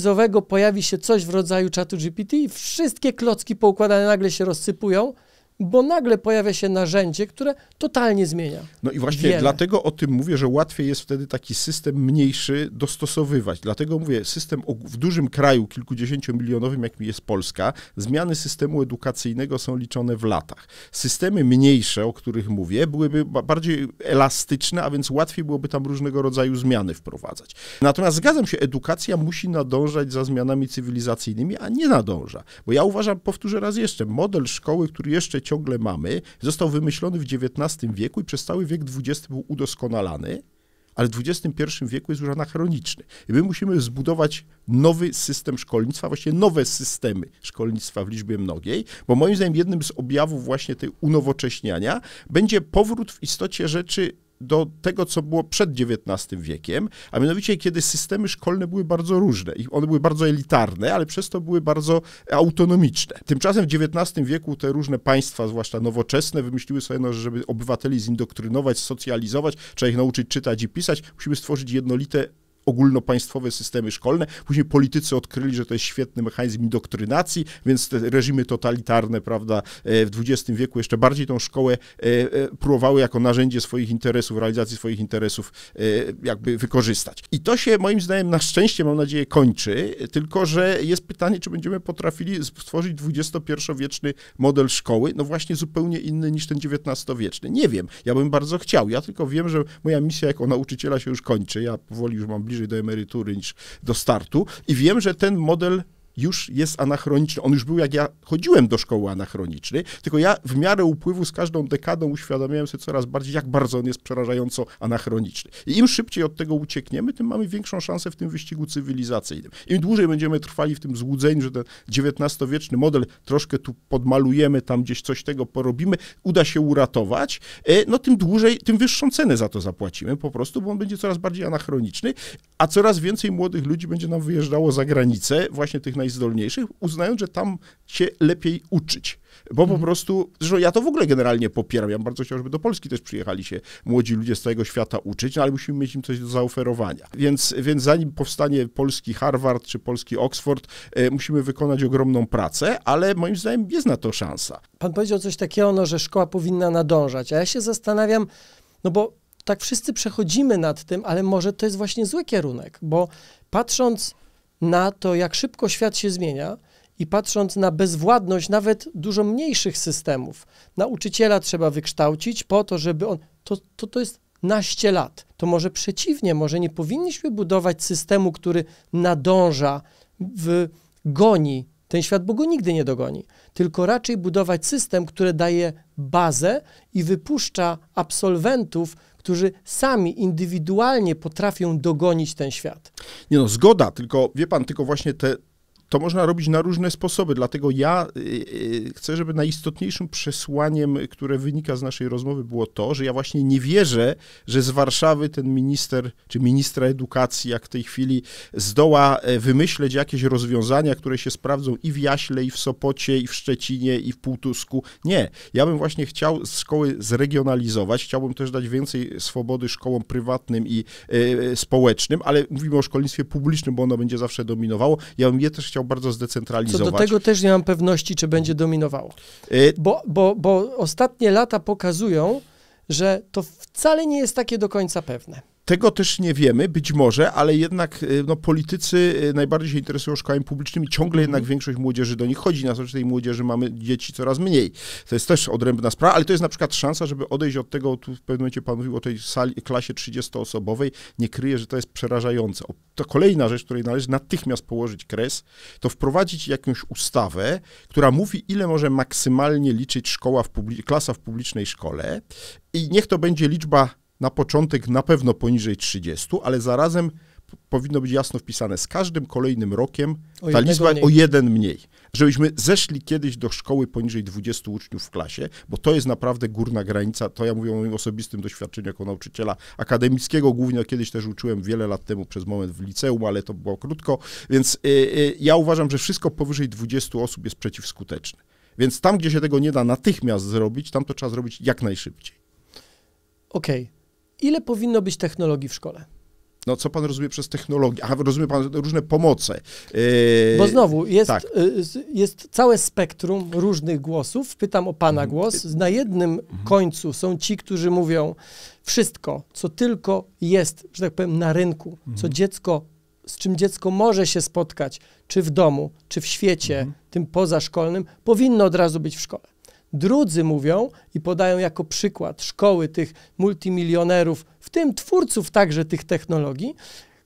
pojawi się coś w rodzaju czatu GPT i wszystkie klocki poukładane nagle się rozsypują bo nagle pojawia się narzędzie, które totalnie zmienia. No i właśnie Wiele. dlatego o tym mówię, że łatwiej jest wtedy taki system mniejszy dostosowywać. Dlatego mówię, system w dużym kraju kilkudziesięciomilionowym, jakim jest Polska, zmiany systemu edukacyjnego są liczone w latach. Systemy mniejsze, o których mówię, byłyby bardziej elastyczne, a więc łatwiej byłoby tam różnego rodzaju zmiany wprowadzać. Natomiast zgadzam się, edukacja musi nadążać za zmianami cywilizacyjnymi, a nie nadąża. Bo ja uważam, powtórzę raz jeszcze, model szkoły, który jeszcze ciągle mamy, został wymyślony w XIX wieku i przez cały wiek XX był udoskonalany, ale w XXI wieku jest już anachroniczny. I my musimy zbudować nowy system szkolnictwa, właśnie nowe systemy szkolnictwa w liczbie mnogiej, bo moim zdaniem jednym z objawów właśnie tej unowocześniania będzie powrót w istocie rzeczy do tego, co było przed XIX wiekiem, a mianowicie kiedy systemy szkolne były bardzo różne. I one były bardzo elitarne, ale przez to były bardzo autonomiczne. Tymczasem w XIX wieku te różne państwa, zwłaszcza nowoczesne, wymyśliły sobie, no, żeby obywateli zindoktrynować, socjalizować, trzeba ich nauczyć czytać i pisać, musimy stworzyć jednolite ogólnopaństwowe systemy szkolne. Później politycy odkryli, że to jest świetny mechanizm indoktrynacji, więc te reżimy totalitarne, prawda, e, w XX wieku jeszcze bardziej tą szkołę e, e, próbowały jako narzędzie swoich interesów, realizacji swoich interesów jakby wykorzystać. I to się moim zdaniem na szczęście, mam nadzieję, kończy, tylko że jest pytanie, czy będziemy potrafili stworzyć XXI-wieczny model szkoły, no właśnie zupełnie inny niż ten XIX-wieczny. Nie wiem, ja bym bardzo chciał, ja tylko wiem, że moja misja jako nauczyciela się już kończy, ja powoli już mam bliżej bliżej do emerytury niż do startu i wiem, że ten model już jest anachroniczny. On już był, jak ja chodziłem do szkoły anachronicznej, tylko ja w miarę upływu z każdą dekadą uświadamiałem sobie coraz bardziej, jak bardzo on jest przerażająco anachroniczny. I im szybciej od tego uciekniemy, tym mamy większą szansę w tym wyścigu cywilizacyjnym. Im dłużej będziemy trwali w tym złudzeniu, że ten XIX-wieczny model troszkę tu podmalujemy, tam gdzieś coś tego porobimy, uda się uratować, e, no tym dłużej, tym wyższą cenę za to zapłacimy po prostu, bo on będzie coraz bardziej anachroniczny, a coraz więcej młodych ludzi będzie nam wyjeżdżało za granicę, właśnie tych naj najzdolniejszych, uznając, że tam się lepiej uczyć. Bo mhm. po prostu, że ja to w ogóle generalnie popieram. Ja bym bardzo chciał, żeby do Polski też przyjechali się młodzi ludzie z całego świata uczyć, no ale musimy mieć im coś do zaoferowania. Więc, więc zanim powstanie polski Harvard czy polski Oxford, e, musimy wykonać ogromną pracę, ale moim zdaniem jest na to szansa. Pan powiedział coś takiego, no, że szkoła powinna nadążać, a ja się zastanawiam, no bo tak wszyscy przechodzimy nad tym, ale może to jest właśnie zły kierunek, bo patrząc na to, jak szybko świat się zmienia i patrząc na bezwładność nawet dużo mniejszych systemów. Nauczyciela trzeba wykształcić po to, żeby on. To, to, to jest naście lat. To może przeciwnie, może nie powinniśmy budować systemu, który nadąża, w, goni ten świat, bo go nigdy nie dogoni. Tylko raczej budować system, który daje bazę i wypuszcza absolwentów, którzy sami indywidualnie potrafią dogonić ten świat. Nie no, zgoda, tylko wie pan, tylko właśnie te, to można robić na różne sposoby, dlatego ja y, y, chcę, żeby najistotniejszym przesłaniem, które wynika z naszej rozmowy, było to, że ja właśnie nie wierzę, że z Warszawy ten minister czy ministra edukacji, jak w tej chwili, zdoła e, wymyśleć jakieś rozwiązania, które się sprawdzą i w Jaśle, i w Sopocie, i w Szczecinie, i w Półtusku. Nie. Ja bym właśnie chciał szkoły zregionalizować, chciałbym też dać więcej swobody szkołom prywatnym i e, e, społecznym, ale mówimy o szkolnictwie publicznym, bo ono będzie zawsze dominowało. Ja bym je też chciał bardzo zdecentralizować. Co do tego też nie mam pewności, czy będzie dominowało. Y, bo, bo, bo ostatnie lata pokazują, że to wcale nie jest takie do końca pewne. Tego też nie wiemy, być może, ale jednak y, no, politycy y, najbardziej się interesują szkołami publicznymi. Ciągle mm. jednak mhm. większość młodzieży do nich chodzi. Na rzecz tej młodzieży mamy dzieci coraz mniej. To jest też odrębna sprawa, ale to jest na przykład szansa, żeby odejść od tego, tu w pewnym momencie pan mówił o tej sali, klasie 30-osobowej. Nie kryje, że to jest przerażające. To kolejna rzecz, której należy natychmiast położyć kres, to wprowadzić jakąś ustawę, która mówi, ile może maksymalnie liczyć szkoła w klasa w publicznej szkole i niech to będzie liczba na początek na pewno poniżej 30, ale zarazem powinno być jasno wpisane z każdym kolejnym rokiem o ta liczba mniej. o jeden mniej. Żebyśmy zeszli kiedyś do szkoły poniżej 20 uczniów w klasie, bo to jest naprawdę górna granica. To ja mówię o moim osobistym doświadczeniu jako nauczyciela akademickiego. Głównie kiedyś też uczyłem wiele lat temu przez moment w liceum, ale to było krótko. Więc y, y, ja uważam, że wszystko powyżej 20 osób jest przeciwskuteczne. Więc tam, gdzie się tego nie da natychmiast zrobić, tam to trzeba zrobić jak najszybciej. Okej. Okay. Ile powinno być technologii w szkole? No, co pan rozumie przez technologię? A rozumie pan różne pomoce. Yy, Bo znowu, jest, tak. Y, jest całe spektrum różnych głosów. Pytam o pana mhm. głos. Na jednym mhm. końcu są ci, którzy mówią wszystko, co tylko jest, że tak powiem, na rynku, co mhm. dziecko, z czym dziecko może się spotkać, czy w domu, czy w świecie, tym pozaszkolnym, powinno od razu być w szkole. Drudzy mówią i podają jako przykład szkoły tych multimilionerów, w tym twórców także tych technologii,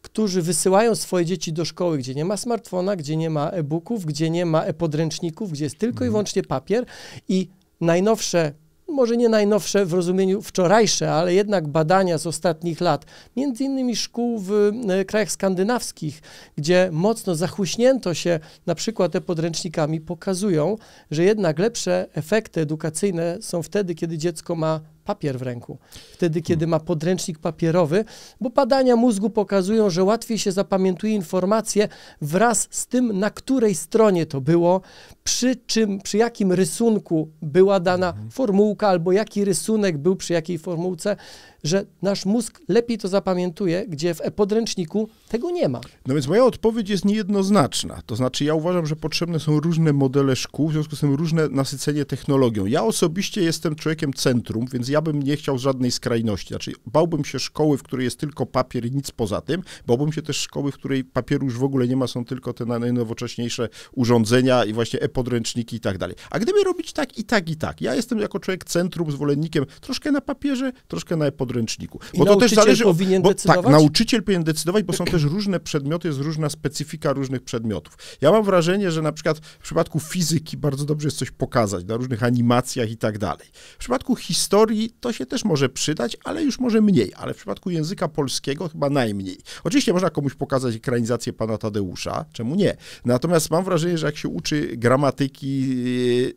którzy wysyłają swoje dzieci do szkoły, gdzie nie ma smartfona, gdzie nie ma e-booków, gdzie nie ma e-podręczników, gdzie jest tylko i mhm. wyłącznie papier i najnowsze może nie najnowsze w rozumieniu wczorajsze, ale jednak badania z ostatnich lat, między innymi szkół w e, krajach skandynawskich, gdzie mocno zachuśnięto się na przykład te podręcznikami, pokazują, że jednak lepsze efekty edukacyjne są wtedy, kiedy dziecko ma papier w ręku. Wtedy, kiedy ma podręcznik papierowy, bo badania mózgu pokazują, że łatwiej się zapamiętuje informacje wraz z tym, na której stronie to było, przy czym, przy jakim rysunku była dana mhm. formułka, albo jaki rysunek był przy jakiej formułce że nasz mózg lepiej to zapamiętuje, gdzie w e-podręczniku tego nie ma. No więc moja odpowiedź jest niejednoznaczna. To znaczy, ja uważam, że potrzebne są różne modele szkół, w związku z tym różne nasycenie technologią. Ja osobiście jestem człowiekiem centrum, więc ja bym nie chciał żadnej skrajności. Znaczy, bałbym się szkoły, w której jest tylko papier i nic poza tym. Bałbym się też szkoły, w której papieru już w ogóle nie ma, są tylko te najnowocześniejsze urządzenia i właśnie e-podręczniki i tak dalej. A gdyby robić tak i tak i tak. Ja jestem jako człowiek centrum zwolennikiem troszkę na papierze, troszkę na e-podręczniku podręczniku. Bo I to też zależy. Powinien bo, tak, decydować? Tak, nauczyciel powinien decydować, bo są też różne przedmioty, jest różna specyfika różnych przedmiotów. Ja mam wrażenie, że na przykład w przypadku fizyki bardzo dobrze jest coś pokazać na różnych animacjach i tak dalej. W przypadku historii to się też może przydać, ale już może mniej, ale w przypadku języka polskiego chyba najmniej. Oczywiście można komuś pokazać ekranizację pana Tadeusza, czemu nie? Natomiast mam wrażenie, że jak się uczy gramatyki,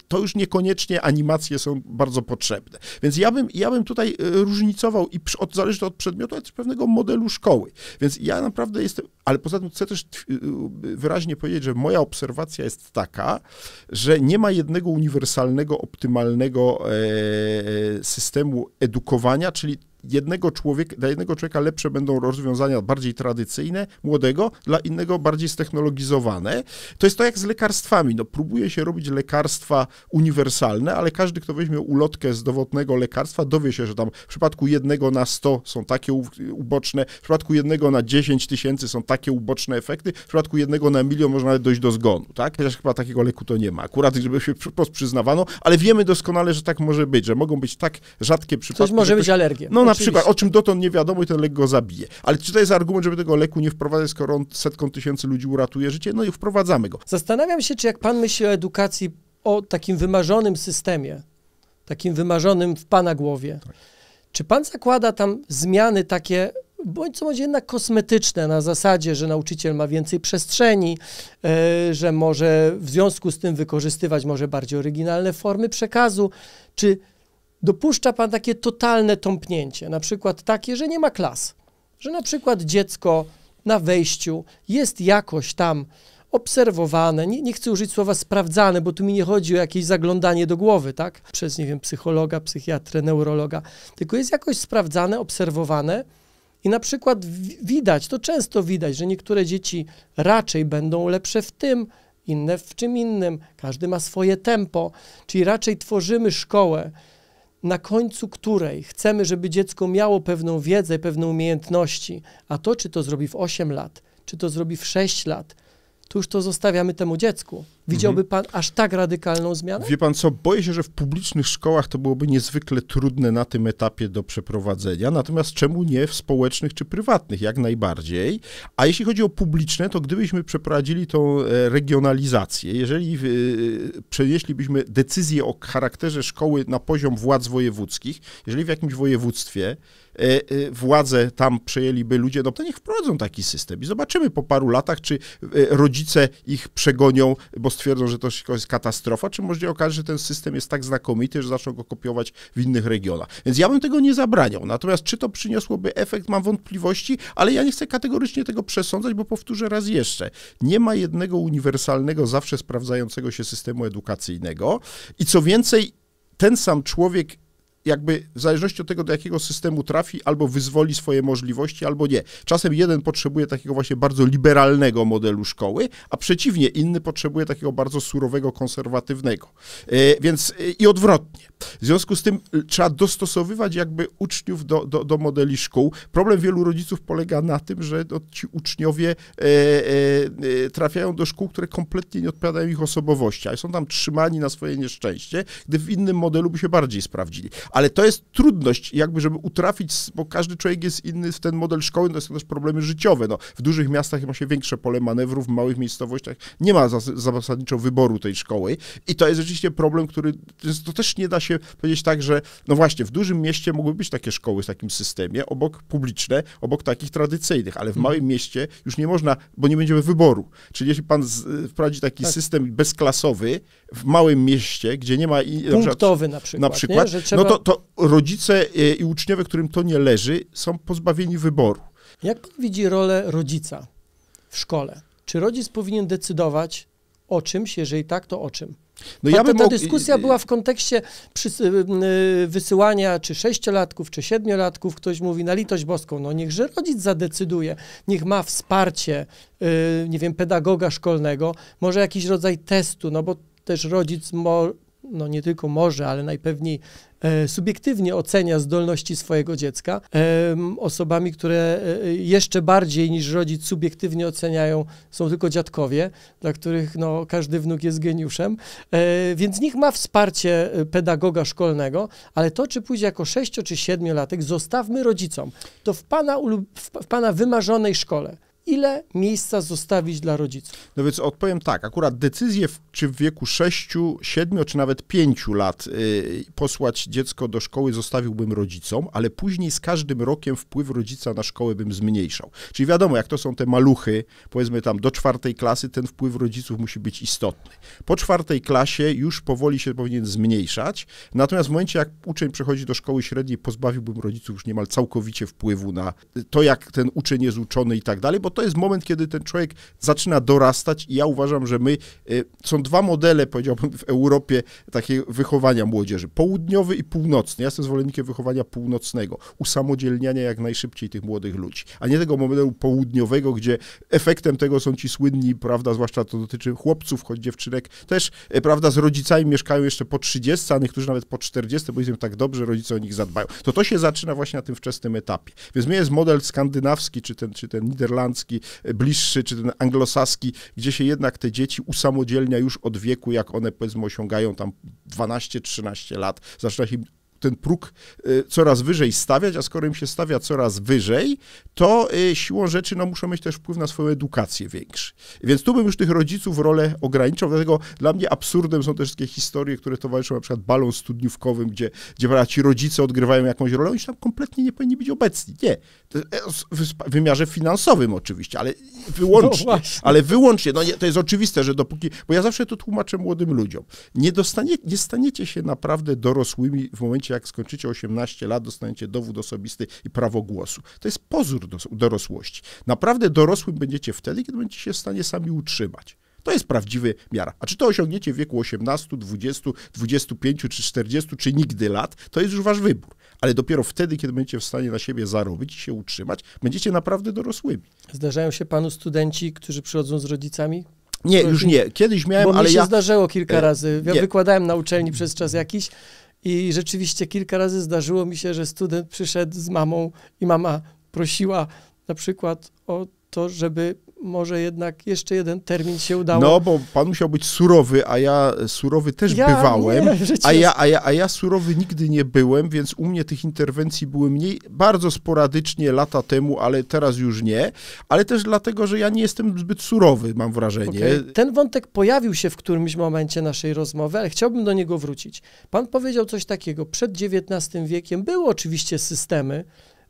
to już niekoniecznie animacje są bardzo potrzebne. Więc ja bym, ja bym tutaj e, różnicował szkołą i od, zależy to od przedmiotu, ale też pewnego modelu szkoły. Więc ja naprawdę jestem, ale poza tym chcę też y, y, wyraźnie powiedzieć, że moja obserwacja jest taka, że nie ma jednego uniwersalnego, optymalnego e, systemu edukowania, czyli jednego człowieka, dla jednego człowieka lepsze będą rozwiązania bardziej tradycyjne, młodego, dla innego bardziej ztechnologizowane. To jest to jak z lekarstwami. No, próbuje się robić lekarstwa uniwersalne, ale każdy, kto weźmie ulotkę z dowodnego lekarstwa, dowie się, że tam w przypadku jednego na 100 są takie uboczne, w przypadku jednego na 10 tysięcy są takie uboczne efekty, w przypadku jednego na milion można nawet dojść do zgonu, tak? Chociaż chyba takiego leku to nie ma. Akurat, żeby się wprost przyznawano, ale wiemy doskonale, że tak może być, że mogą być tak rzadkie przypadki. Coś może być alergia. No na przykład, o czym dotąd nie wiadomo i ten lek go zabije. Ale czy to jest argument, żeby tego leku nie wprowadzać, skoro on setkom tysięcy ludzi uratuje życie? No i wprowadzamy go. Zastanawiam się, czy jak pan myśli o edukacji, o takim wymarzonym systemie, takim wymarzonym w pana głowie, tak. czy pan zakłada tam zmiany takie bądź co bądź jednak kosmetyczne na zasadzie, że nauczyciel ma więcej przestrzeni, yy, że może w związku z tym wykorzystywać może bardziej oryginalne formy przekazu. Czy dopuszcza pan takie totalne tąpnięcie, na przykład takie, że nie ma klas, że na przykład dziecko na wejściu jest jakoś tam obserwowane, nie, nie chcę użyć słowa sprawdzane, bo tu mi nie chodzi o jakieś zaglądanie do głowy, tak, przez, nie wiem, psychologa, psychiatrę, neurologa, tylko jest jakoś sprawdzane, obserwowane i na przykład widać, to często widać, że niektóre dzieci raczej będą lepsze w tym, inne w czym innym, każdy ma swoje tempo, czyli raczej tworzymy szkołę, na końcu której chcemy, żeby dziecko miało pewną wiedzę, pewne umiejętności, a to, czy to zrobi w 8 lat, czy to zrobi w 6 lat, to już to zostawiamy temu dziecku. Widziałby mhm. pan aż tak radykalną zmianę? Wie pan co, boję się, że w publicznych szkołach to byłoby niezwykle trudne na tym etapie do przeprowadzenia, natomiast czemu nie w społecznych czy prywatnych, jak najbardziej. A jeśli chodzi o publiczne, to gdybyśmy przeprowadzili tą e, regionalizację, jeżeli e, przenieślibyśmy decyzję o charakterze szkoły na poziom władz wojewódzkich, jeżeli w jakimś województwie Y, y, władzę tam przejęliby ludzie, no to niech wprowadzą taki system i zobaczymy po paru latach, czy y, rodzice ich przegonią, bo stwierdzą, że to jest katastrofa, czy może okaże, że ten system jest tak znakomity, że zaczną go kopiować w innych regionach. Więc ja bym tego nie zabraniał. Natomiast czy to przyniosłoby efekt, mam wątpliwości, ale ja nie chcę kategorycznie tego przesądzać, bo powtórzę raz jeszcze. Nie ma jednego uniwersalnego, zawsze sprawdzającego się systemu edukacyjnego i co więcej, ten sam człowiek jakby w zależności od tego, do jakiego systemu trafi, albo wyzwoli swoje możliwości, albo nie. Czasem jeden potrzebuje takiego właśnie bardzo liberalnego modelu szkoły, a przeciwnie, inny potrzebuje takiego bardzo surowego, konserwatywnego. E, więc e, i odwrotnie. W związku z tym y, trzeba dostosowywać jakby uczniów do, do, do modeli szkół. Problem wielu rodziców polega na tym, że no, ci uczniowie e, e, e, trafiają do szkół, które kompletnie nie odpowiadają ich osobowości, a są tam trzymani na swoje nieszczęście, gdy w innym modelu by się bardziej sprawdzili. Ale to jest trudność, jakby, żeby utrafić, bo każdy człowiek jest inny w ten model szkoły, no, to są też problemy życiowe. No, w dużych miastach ma się większe pole manewru, w małych miejscowościach nie ma zasadniczo wyboru tej szkoły i to jest rzeczywiście problem, który to też nie da się się powiedzieć tak, że no właśnie, w dużym mieście mogły być takie szkoły w takim systemie, obok publiczne, obok takich tradycyjnych, ale w mhm. małym mieście już nie można, bo nie będziemy wyboru. Czyli jeśli pan z, y, wprowadzi taki tak. system bezklasowy w małym mieście, gdzie nie ma... I, Punktowy na przykład. Na przykład trzeba... no to, to rodzice y, i uczniowie, którym to nie leży, są pozbawieni wyboru. Jak pan widzi rolę rodzica w szkole? Czy rodzic powinien decydować o czymś, jeżeli tak, to o czym? No ja bym... Ta dyskusja była w kontekście przy, y, y, wysyłania czy sześciolatków, czy siedmiolatków. Ktoś mówi na litość boską, no niechże rodzic zadecyduje, niech ma wsparcie, y, nie wiem, pedagoga szkolnego, może jakiś rodzaj testu, no bo też rodzic mo, no nie tylko może, ale najpewniej E, subiektywnie ocenia zdolności swojego dziecka e, osobami, które e, jeszcze bardziej niż rodzic subiektywnie oceniają, są tylko dziadkowie, dla których no, każdy wnuk jest geniuszem. Więc niech ma wsparcie pedagoga szkolnego, ale to, czy pójdzie jako 6 czy siedmiolatek zostawmy rodzicom. To w pana, w pana wymarzonej szkole ile miejsca zostawić dla rodziców? No więc odpowiem tak, akurat decyzję, czy w wieku 6, 7 czy nawet 5 lat y, posłać dziecko do szkoły zostawiłbym rodzicom, ale później z każdym rokiem wpływ rodzica na szkołę bym zmniejszał. Czyli wiadomo, jak to są te maluchy, powiedzmy tam do czwartej klasy, ten wpływ rodziców musi być istotny. Po czwartej klasie już powoli się powinien zmniejszać, natomiast w momencie, jak uczeń przechodzi do szkoły średniej, pozbawiłbym rodziców już niemal całkowicie wpływu na to, jak ten uczeń jest uczony i tak dalej, bo to jest moment, kiedy ten człowiek zaczyna dorastać i ja uważam, że my, y, są dwa modele, powiedziałbym, w Europie takiego wychowania młodzieży, południowy i północny. Ja jestem zwolennikiem wychowania północnego, usamodzielniania jak najszybciej tych młodych ludzi, a nie tego modelu południowego, gdzie efektem tego są ci słynni, prawda, zwłaszcza to dotyczy chłopców, choć dziewczynek też, y, prawda, z rodzicami mieszkają jeszcze po 30, a niektórzy nawet po 40, bo jestem tak dobrze, rodzice o nich zadbają. To to się zaczyna właśnie na tym wczesnym etapie. Więc mnie jest model skandynawski, czy ten, czy ten niderlandzki, niemiecki e, bliższy, czy ten anglosaski, gdzie się jednak te dzieci usamodzielnia już od wieku, jak one powiedzmy osiągają tam 12-13 lat, zaczyna się ten próg y, coraz wyżej stawiać, a skoro im się stawia coraz wyżej, to y, siłą rzeczy no, muszą mieć też wpływ na swoją edukację większy. Więc tu bym już tych rodziców rolę ograniczał, dlatego dla mnie absurdem są te wszystkie historie, które towarzyszą na przykład balon studniówkowym, gdzie, gdzie ci rodzice odgrywają jakąś rolę, oni tam kompletnie nie powinni być obecni. Nie. E, w wymiarze finansowym oczywiście, ale wyłącznie. No ale wyłącznie. No nie, to jest oczywiste, że dopóki... Bo ja zawsze to tłumaczę młodym ludziom. Nie, dostanie, nie staniecie się naprawdę dorosłymi w momencie, jak skończycie 18 lat, dostaniecie dowód osobisty i prawo głosu. To jest pozór do, dorosłości. Naprawdę dorosłym będziecie wtedy, kiedy będziecie się w stanie sami utrzymać. To jest prawdziwy miara. A czy to osiągniecie w wieku 18, 20, 25 czy 40, czy nigdy lat, to jest już wasz wybór. Ale dopiero wtedy, kiedy będziecie w stanie na siebie zarobić i się utrzymać, będziecie naprawdę dorosłymi. Zdarzają się panu studenci, którzy przychodzą z rodzicami? Nie, już nie. Kiedyś miałem, Bo ale się ja... kilka e, razy. Ja nie. wykładałem na uczelni przez czas jakiś i rzeczywiście kilka razy zdarzyło mi się, że student przyszedł z mamą i mama prosiła na przykład o to, żeby może jednak jeszcze jeden termin się udało. No, bo pan musiał być surowy, a ja surowy też ja, bywałem, nie, <laughs> a, ja, a, ja, a ja surowy nigdy nie byłem, więc u mnie tych interwencji były mniej, bardzo sporadycznie lata temu, ale teraz już nie, ale też dlatego, że ja nie jestem zbyt surowy, mam wrażenie. Okay. Ten wątek pojawił się w którymś momencie naszej rozmowy, ale chciałbym do niego wrócić. Pan powiedział coś takiego, przed XIX wiekiem były oczywiście systemy,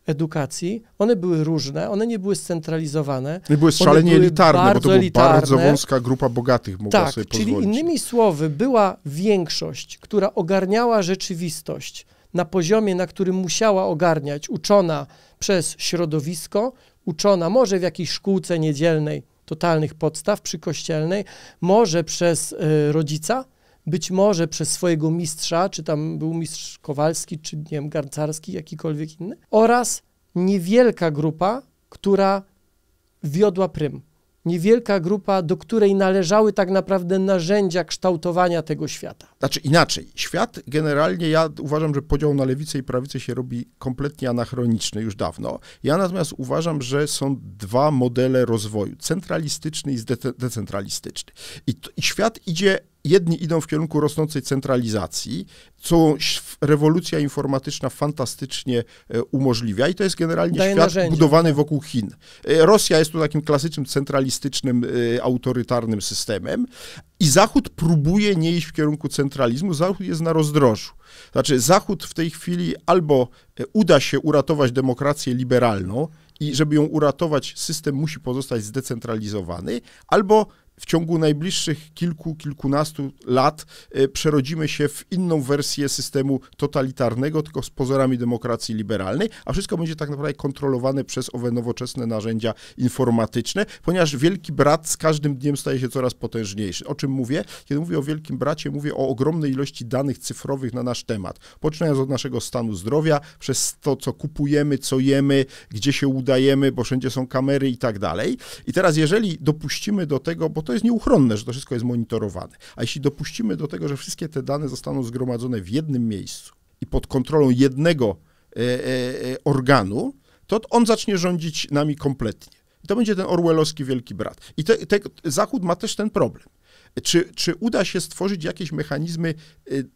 edukacji. One były różne, one nie były scentralizowane. Nie były szalenie były elitarne, bo to była elitarne. bardzo wąska grupa bogatych mogła tak, sobie pozwolić. Czyli innymi słowy, była większość, która ogarniała rzeczywistość na poziomie, na którym musiała ogarniać, uczona przez środowisko, uczona może w jakiejś szkółce niedzielnej totalnych podstaw przykościelnej, może przez y, rodzica, być może przez swojego mistrza, czy tam był mistrz Kowalski, czy nie wiem, Garcarski, jakikolwiek inny, oraz niewielka grupa, która wiodła prym. Niewielka grupa, do której należały tak naprawdę narzędzia kształtowania tego świata. Znaczy inaczej, świat generalnie, ja uważam, że podział na lewicę i prawicę się robi kompletnie anachroniczny już dawno. Ja natomiast uważam, że są dwa modele rozwoju, centralistyczny i decentralistyczny. I, to, i świat idzie jedni idą w kierunku rosnącej centralizacji, co rewolucja informatyczna fantastycznie e, umożliwia i to jest generalnie Daje świat narzędzia. budowany wokół Chin. E, Rosja jest tu takim klasycznym centralistycznym, e, autorytarnym systemem i Zachód próbuje nie iść w kierunku centralizmu, Zachód jest na rozdrożu. Znaczy Zachód w tej chwili albo uda się uratować demokrację liberalną, i żeby ją uratować, system musi pozostać zdecentralizowany, albo w ciągu najbliższych kilku, kilkunastu lat e, przerodzimy się w inną wersję systemu totalitarnego, tylko z pozorami demokracji liberalnej, a wszystko będzie tak naprawdę kontrolowane przez owe nowoczesne narzędzia informatyczne, ponieważ Wielki Brat z każdym dniem staje się coraz potężniejszy. O czym mówię? Kiedy mówię o Wielkim Bracie, mówię o ogromnej ilości danych cyfrowych na nasz temat, poczynając od naszego stanu zdrowia, przez to, co kupujemy, co jemy, gdzie się udajemy, bo wszędzie są kamery i tak dalej. I teraz, jeżeli dopuścimy do tego, bo to jest nieuchronne, że to wszystko jest monitorowane. A jeśli dopuścimy do tego, że wszystkie te dane zostaną zgromadzone w jednym miejscu i pod kontrolą jednego e, e, e organu, to on zacznie rządzić nami kompletnie. I to będzie ten orwellowski wielki brat. I te, te, Zachód ma też ten problem. Czy, czy uda się stworzyć jakieś mechanizmy y,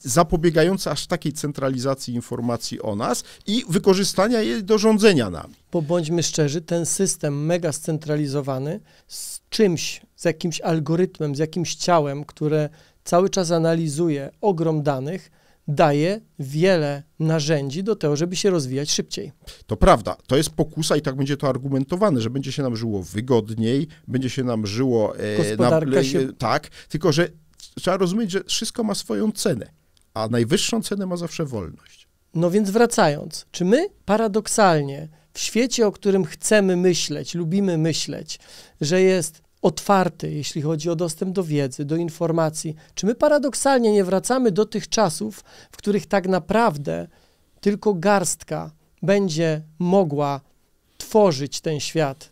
zapobiegające aż takiej centralizacji informacji o nas i wykorzystania jej do rządzenia nami? Bo bądźmy szczerzy, ten system mega scentralizowany z czymś, z jakimś algorytmem, z jakimś ciałem, które cały czas analizuje ogrom danych, daje wiele narzędzi do tego, żeby się rozwijać szybciej. To prawda, to jest pokusa i tak będzie to argumentowane, że będzie się nam żyło wygodniej, będzie się nam żyło... E, Gospodarka na, e, się... Tak, tylko że trzeba rozumieć, że wszystko ma swoją cenę, a najwyższą cenę ma zawsze wolność. No więc wracając, czy my paradoksalnie w świecie, o którym chcemy myśleć, lubimy myśleć, że jest otwarty, jeśli chodzi o dostęp do wiedzy, do informacji. Czy my paradoksalnie nie wracamy do tych czasów, w których tak naprawdę tylko garstka będzie mogła tworzyć ten świat?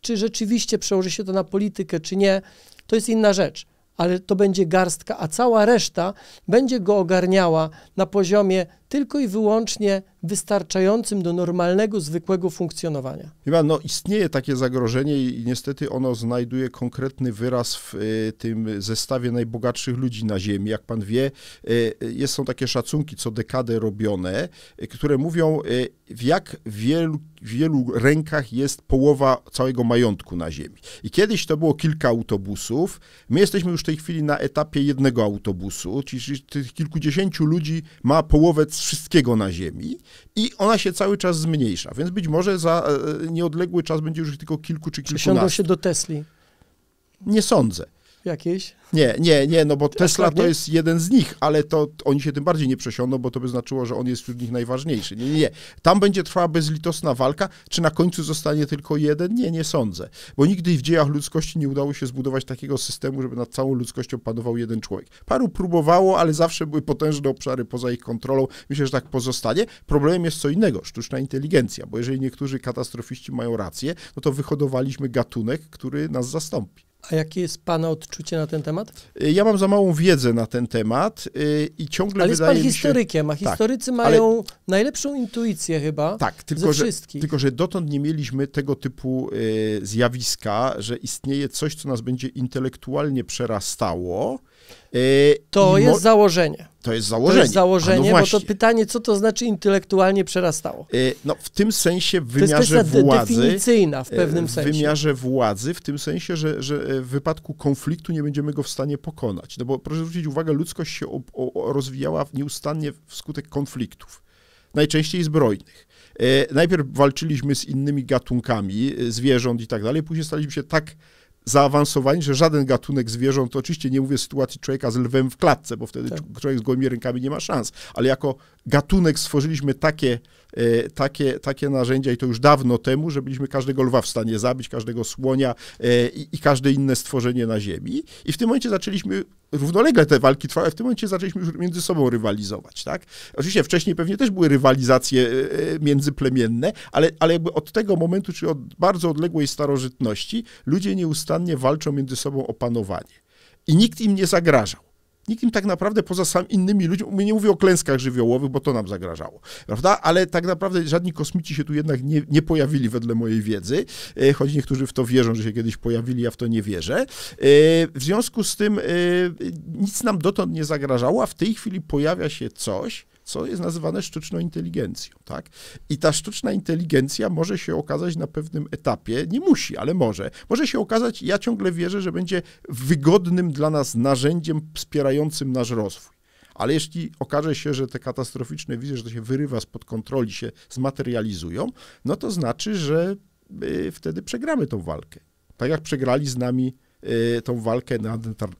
Czy rzeczywiście przełoży się to na politykę, czy nie, to jest inna rzecz ale to będzie garstka, a cała reszta będzie go ogarniała na poziomie tylko i wyłącznie wystarczającym do normalnego, zwykłego funkcjonowania. Chyba, no istnieje takie zagrożenie i niestety ono znajduje konkretny wyraz w e, tym zestawie najbogatszych ludzi na Ziemi. Jak pan wie, e, e, jest, są takie szacunki co dekadę robione, które mówią, w jak wielu, wielu rękach jest połowa całego majątku na Ziemi. I kiedyś to było kilka autobusów. My jesteśmy już w tej chwili na etapie jednego autobusu, czyli tych kilkudziesięciu ludzi ma połowę wszystkiego na Ziemi i ona się cały czas zmniejsza, więc być może za e, e, nieodległy czas będzie już tylko kilku czy kilkunastu. Przesiądą się do Tesli. Nie sądzę jakieś? Nie, nie, nie, no bo Tesla to jest jeden z nich, ale to oni się tym bardziej nie przesiądą, bo to by znaczyło, że on jest wśród nich najważniejszy. Nie, nie, nie. Tam będzie trwała bezlitosna walka, czy na końcu zostanie tylko jeden? Nie, nie sądzę. Bo nigdy w dziejach ludzkości nie udało się zbudować takiego systemu, żeby nad całą ludzkością panował jeden człowiek. Paru próbowało, ale zawsze były potężne obszary poza ich kontrolą. Myślę, że tak pozostanie. Problemem jest co innego, sztuczna inteligencja, bo jeżeli niektórzy katastrofiści mają rację, no to wyhodowaliśmy gatunek, który nas zastąpi. A jakie jest Pana odczucie na ten temat? Y, ja mam za małą wiedzę na ten temat y, i ciągle wydaje mi Ale jest Pan historykiem, a tak, historycy tak, mają ale... najlepszą intuicję chyba tak, tylko, ze wszystkich. Że, tylko, że dotąd nie mieliśmy tego typu y, zjawiska, że istnieje coś, co nas będzie intelektualnie przerastało, Y, to jest założenie. To no jest założenie. To jest założenie, no bo to pytanie, co to znaczy intelektualnie przerastało. Y, no w tym sensie w wymiarze to jest władzy. definicyjna w y, pewnym sensie. W wymiarze władzy, w tym sensie, że, że w wypadku konfliktu nie będziemy go w stanie pokonać. No bo proszę zwrócić uwagę, ludzkość się rozwijała nieustannie wskutek konfliktów. Najczęściej zbrojnych. Najpierw walczyliśmy z innymi gatunkami zwierząt i tak dalej, później staliśmy się tak zaawansowani, że żaden gatunek zwierząt, oczywiście nie mówię sytuacji człowieka z lwem w klatce, bo wtedy tak. człowiek z gołymi rękami nie ma szans, ale jako gatunek stworzyliśmy takie Y, takie, takie narzędzia i to już dawno temu, że byliśmy każdego lwa w stanie zabić, każdego słonia y, i, i każde inne stworzenie na ziemi. I w tym momencie zaczęliśmy równolegle te walki trwały, w tym momencie zaczęliśmy już między sobą rywalizować, tak? Oczywiście wcześniej pewnie też były rywalizacje y, międzyplemienne, ale, ale jakby od tego momentu, czyli od bardzo odległej starożytności, ludzie nieustannie walczą między sobą o panowanie. I nikt im nie zagrażał nikim tak naprawdę poza sam innymi ludźmi, nie mówię o klęskach żywiołowych, bo to nam zagrażało, prawda? Ale tak naprawdę żadni kosmici się tu jednak nie, nie pojawili wedle mojej wiedzy, e, choć niektórzy w to wierzą, że się kiedyś pojawili, ja w to nie wierzę. E, w związku z tym e, nic nam dotąd nie zagrażało, a w tej chwili pojawia się coś, co jest nazywane sztuczną inteligencją. Tak? I ta sztuczna inteligencja może się okazać na pewnym etapie, nie musi, ale może, może się okazać, ja ciągle wierzę, że będzie wygodnym dla nas narzędziem wspierającym nasz rozwój. Ale jeśli okaże się, że te katastroficzne wizje, że to się wyrywa spod kontroli, się zmaterializują, no to znaczy, że y, wtedy przegramy tą walkę. Tak jak przegrali z nami Y, tą walkę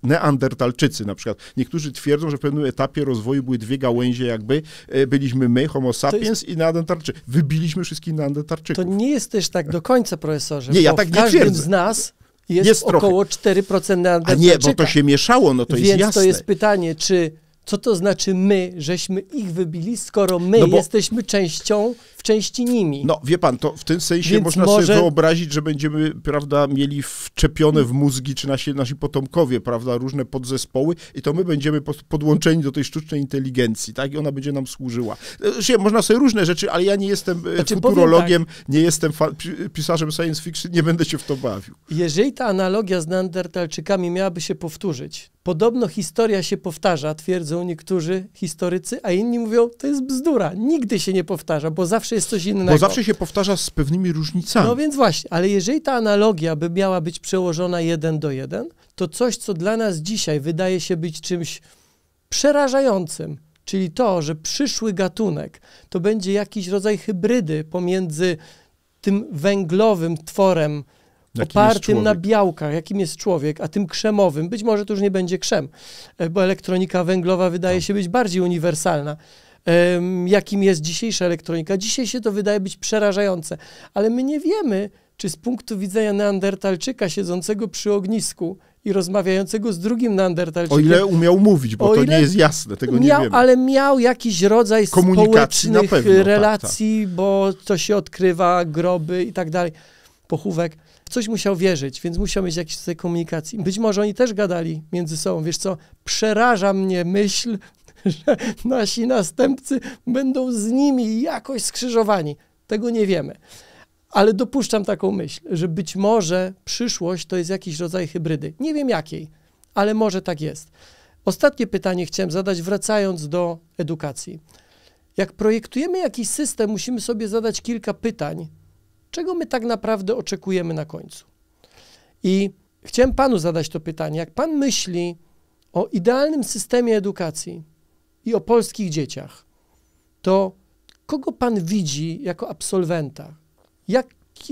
neandertalczycy na przykład. Niektórzy twierdzą, że w pewnym etapie rozwoju były dwie gałęzie jakby. Y, byliśmy my, homo sapiens jest... i neandertalczycy. Wybiliśmy wszystkich neandertalczyków. To nie jest też tak do końca, profesorze. Nie, ja tak nie każdym twierdzę. z nas jest, jest około trochę. 4% neandertalczyka. A nie, bo to się mieszało, no to Więc jest jasne. Więc to jest pytanie, czy co to znaczy my, żeśmy ich wybili, skoro my no bo, jesteśmy częścią, w części nimi. No, wie pan, to w tym sensie Więc można może... sobie wyobrazić, że będziemy, prawda, mieli wczepione w mózgi, czy nasi, nasi potomkowie, prawda, różne podzespoły i to my będziemy podłączeni do tej sztucznej inteligencji, tak, i ona będzie nam służyła. Znaczy, można sobie różne rzeczy, ale ja nie jestem e, znaczy, futurologiem, tak. nie jestem pisarzem science fiction, nie będę się w to bawił. Jeżeli ta analogia z Neandertalczykami miałaby się powtórzyć, Podobno historia się powtarza, twierdzą niektórzy historycy, a inni mówią, to jest bzdura, nigdy się nie powtarza, bo zawsze jest coś innego. Bo zawsze się powtarza z pewnymi różnicami. No więc właśnie, ale jeżeli ta analogia by miała być przełożona jeden do jeden, to coś, co dla nas dzisiaj wydaje się być czymś przerażającym, czyli to, że przyszły gatunek to będzie jakiś rodzaj hybrydy pomiędzy tym węglowym tworem, Jakim opartym na białkach, jakim jest człowiek, a tym krzemowym, być może to już nie będzie krzem, e, bo elektronika węglowa wydaje no. się być bardziej uniwersalna. jakim jest dzisiejsza elektronika? Dzisiaj się to wydaje być przerażające, ale my nie wiemy, czy z punktu widzenia neandertalczyka siedzącego przy ognisku i rozmawiającego z drugim neandertalczykiem. O ile umiał mówić, bo to nie jest jasne, tego miał, nie wiem, Ale miał jakiś rodzaj Komunikacji społecznych pewno, relacji, tak, tak. bo to się odkrywa, groby i tak dalej. Pochówek coś musiał wierzyć, więc musiał mieć jakiś rodzaj komunikacji. Być może oni też gadali między sobą, wiesz co, przeraża mnie myśl, <laughs> że nasi następcy będą z nimi jakoś skrzyżowani. Tego nie wiemy. Ale dopuszczam taką myśl, że być może przyszłość to jest jakiś rodzaj hybrydy. Nie wiem jakiej, ale może tak jest. Ostatnie pytanie chciałem zadać, wracając do edukacji. Jak projektujemy jakiś system, musimy sobie zadać kilka pytań, czego my tak naprawdę oczekujemy na końcu. I chciałem Panu zadać to pytanie. Jak Pan myśli o idealnym systemie edukacji i o polskich dzieciach, to kogo Pan widzi jako absolwenta? Jak,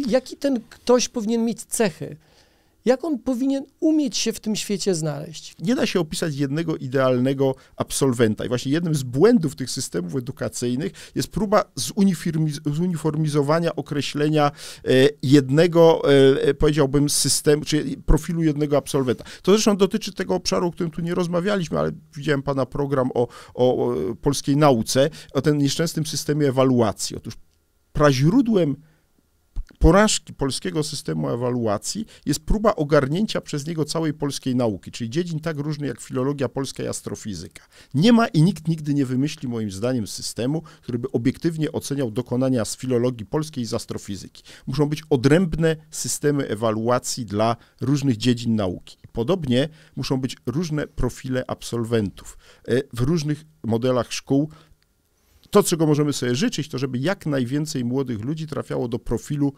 jaki ten ktoś powinien mieć cechy? jak on powinien umieć się w tym świecie znaleźć. Nie da się opisać jednego idealnego absolwenta. I właśnie jednym z błędów tych systemów edukacyjnych jest próba zuniformizowania określenia e, jednego, e, e, powiedziałbym, systemu, czy profilu jednego absolwenta. To zresztą dotyczy tego obszaru, o którym tu nie rozmawialiśmy, ale widziałem pana program o, o polskiej nauce, o ten nieszczęsnym systemie ewaluacji. Otóż praźródłem porażki polskiego systemu ewaluacji jest próba ogarnięcia przez niego całej polskiej nauki, czyli dziedzin tak różnych jak filologia polska i astrofizyka. Nie ma i nikt nigdy nie wymyśli, moim zdaniem, systemu, który by obiektywnie oceniał dokonania z filologii polskiej i z astrofizyki. Muszą być odrębne systemy ewaluacji dla różnych dziedzin nauki. Podobnie muszą być różne profile absolwentów e, w różnych modelach szkół to, czego możemy sobie życzyć, to żeby jak najwięcej młodych ludzi trafiało do profilu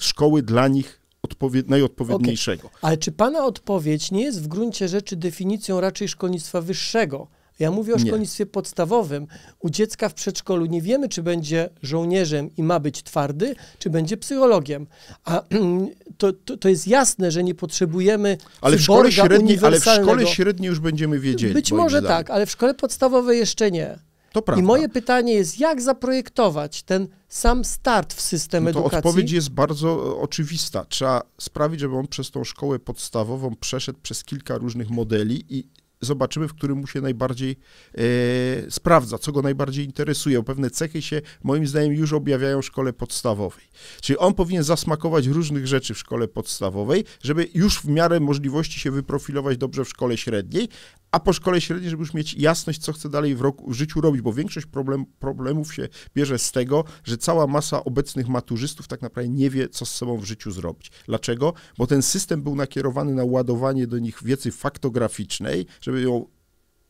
szkoły dla nich odpowied najodpowiedniejszego. Okay. Ale czy pana odpowiedź nie jest w gruncie rzeczy definicją raczej szkolnictwa wyższego? Ja mówię o szkolnictwie nie. podstawowym. U dziecka w przedszkolu nie wiemy, czy będzie żołnierzem i ma być twardy, czy będzie psychologiem. A <clears throat> to, to, to jest jasne, że nie potrzebujemy. Ale w, szkole średniej, ale w szkole średniej już będziemy wiedzieli. Być może zdaniem. tak, ale w szkole podstawowej jeszcze nie. To prawda. I moje pytanie jest, jak zaprojektować ten sam start w system no to edukacji? Odpowiedź jest bardzo e, oczywista. Trzeba sprawić, żeby on przez tą szkołę podstawową przeszedł przez kilka różnych modeli i zobaczymy, w którym mu się najbardziej e, sprawdza, co go najbardziej interesuje. Pewne cechy się, moim zdaniem, już objawiają w szkole podstawowej. Czyli on powinien zasmakować różnych rzeczy w szkole podstawowej, żeby już w miarę możliwości się wyprofilować dobrze w szkole średniej, a po szkole średniej, żeby już mieć jasność, co chce dalej w, roku, w życiu robić, bo większość problem, problemów się bierze z tego, że cała masa obecnych maturzystów tak naprawdę nie wie, co z sobą w życiu zrobić. Dlaczego? Bo ten system był nakierowany na ładowanie do nich wiedzy faktograficznej, że żeby ją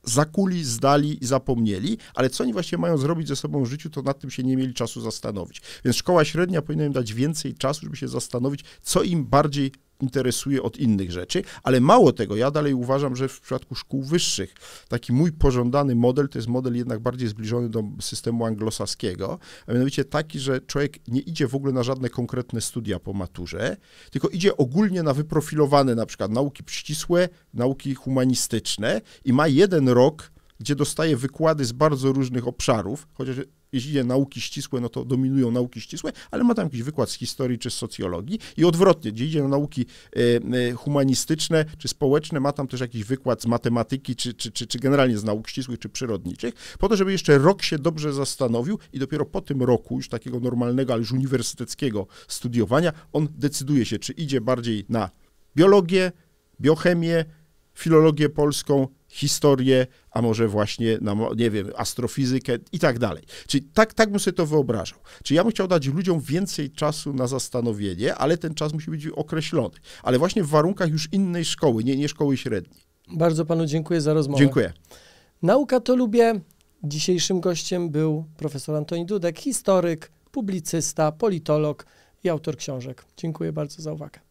zakuli, zdali i zapomnieli, ale co oni właśnie mają zrobić ze sobą w życiu, to nad tym się nie mieli czasu zastanowić. Więc szkoła średnia powinna im dać więcej czasu, żeby się zastanowić, co im bardziej interesuje od innych rzeczy, ale mało tego, ja dalej uważam, że w przypadku szkół wyższych taki mój pożądany model to jest model jednak bardziej zbliżony do systemu anglosaskiego, a mianowicie taki, że człowiek nie idzie w ogóle na żadne konkretne studia po maturze, tylko idzie ogólnie na wyprofilowane na przykład nauki ścisłe, nauki humanistyczne i ma jeden rok gdzie dostaje wykłady z bardzo różnych obszarów, chociaż jeśli idzie nauki ścisłe, no to dominują nauki ścisłe, ale ma tam jakiś wykład z historii czy z socjologii i odwrotnie, gdzie idzie na nauki e, e, humanistyczne czy społeczne, ma tam też jakiś wykład z matematyki czy, czy, czy, czy generalnie z nauk ścisłych czy przyrodniczych, po to, żeby jeszcze rok się dobrze zastanowił i dopiero po tym roku już takiego normalnego, ale już uniwersyteckiego studiowania, on decyduje się, czy idzie bardziej na biologię, biochemię, filologię polską, historię, a może właśnie, na, nie wiem, astrofizykę i tak dalej. Czyli tak, tak bym sobie to wyobrażał. Czyli ja bym chciał dać ludziom więcej czasu na zastanowienie, ale ten czas musi być określony. Ale właśnie w warunkach już innej szkoły, nie, nie szkoły średniej. Bardzo panu dziękuję za rozmowę. Dziękuję. Nauka to lubię. Dzisiejszym gościem był profesor Antoni Dudek, historyk, publicysta, politolog i autor książek. Dziękuję bardzo za uwagę.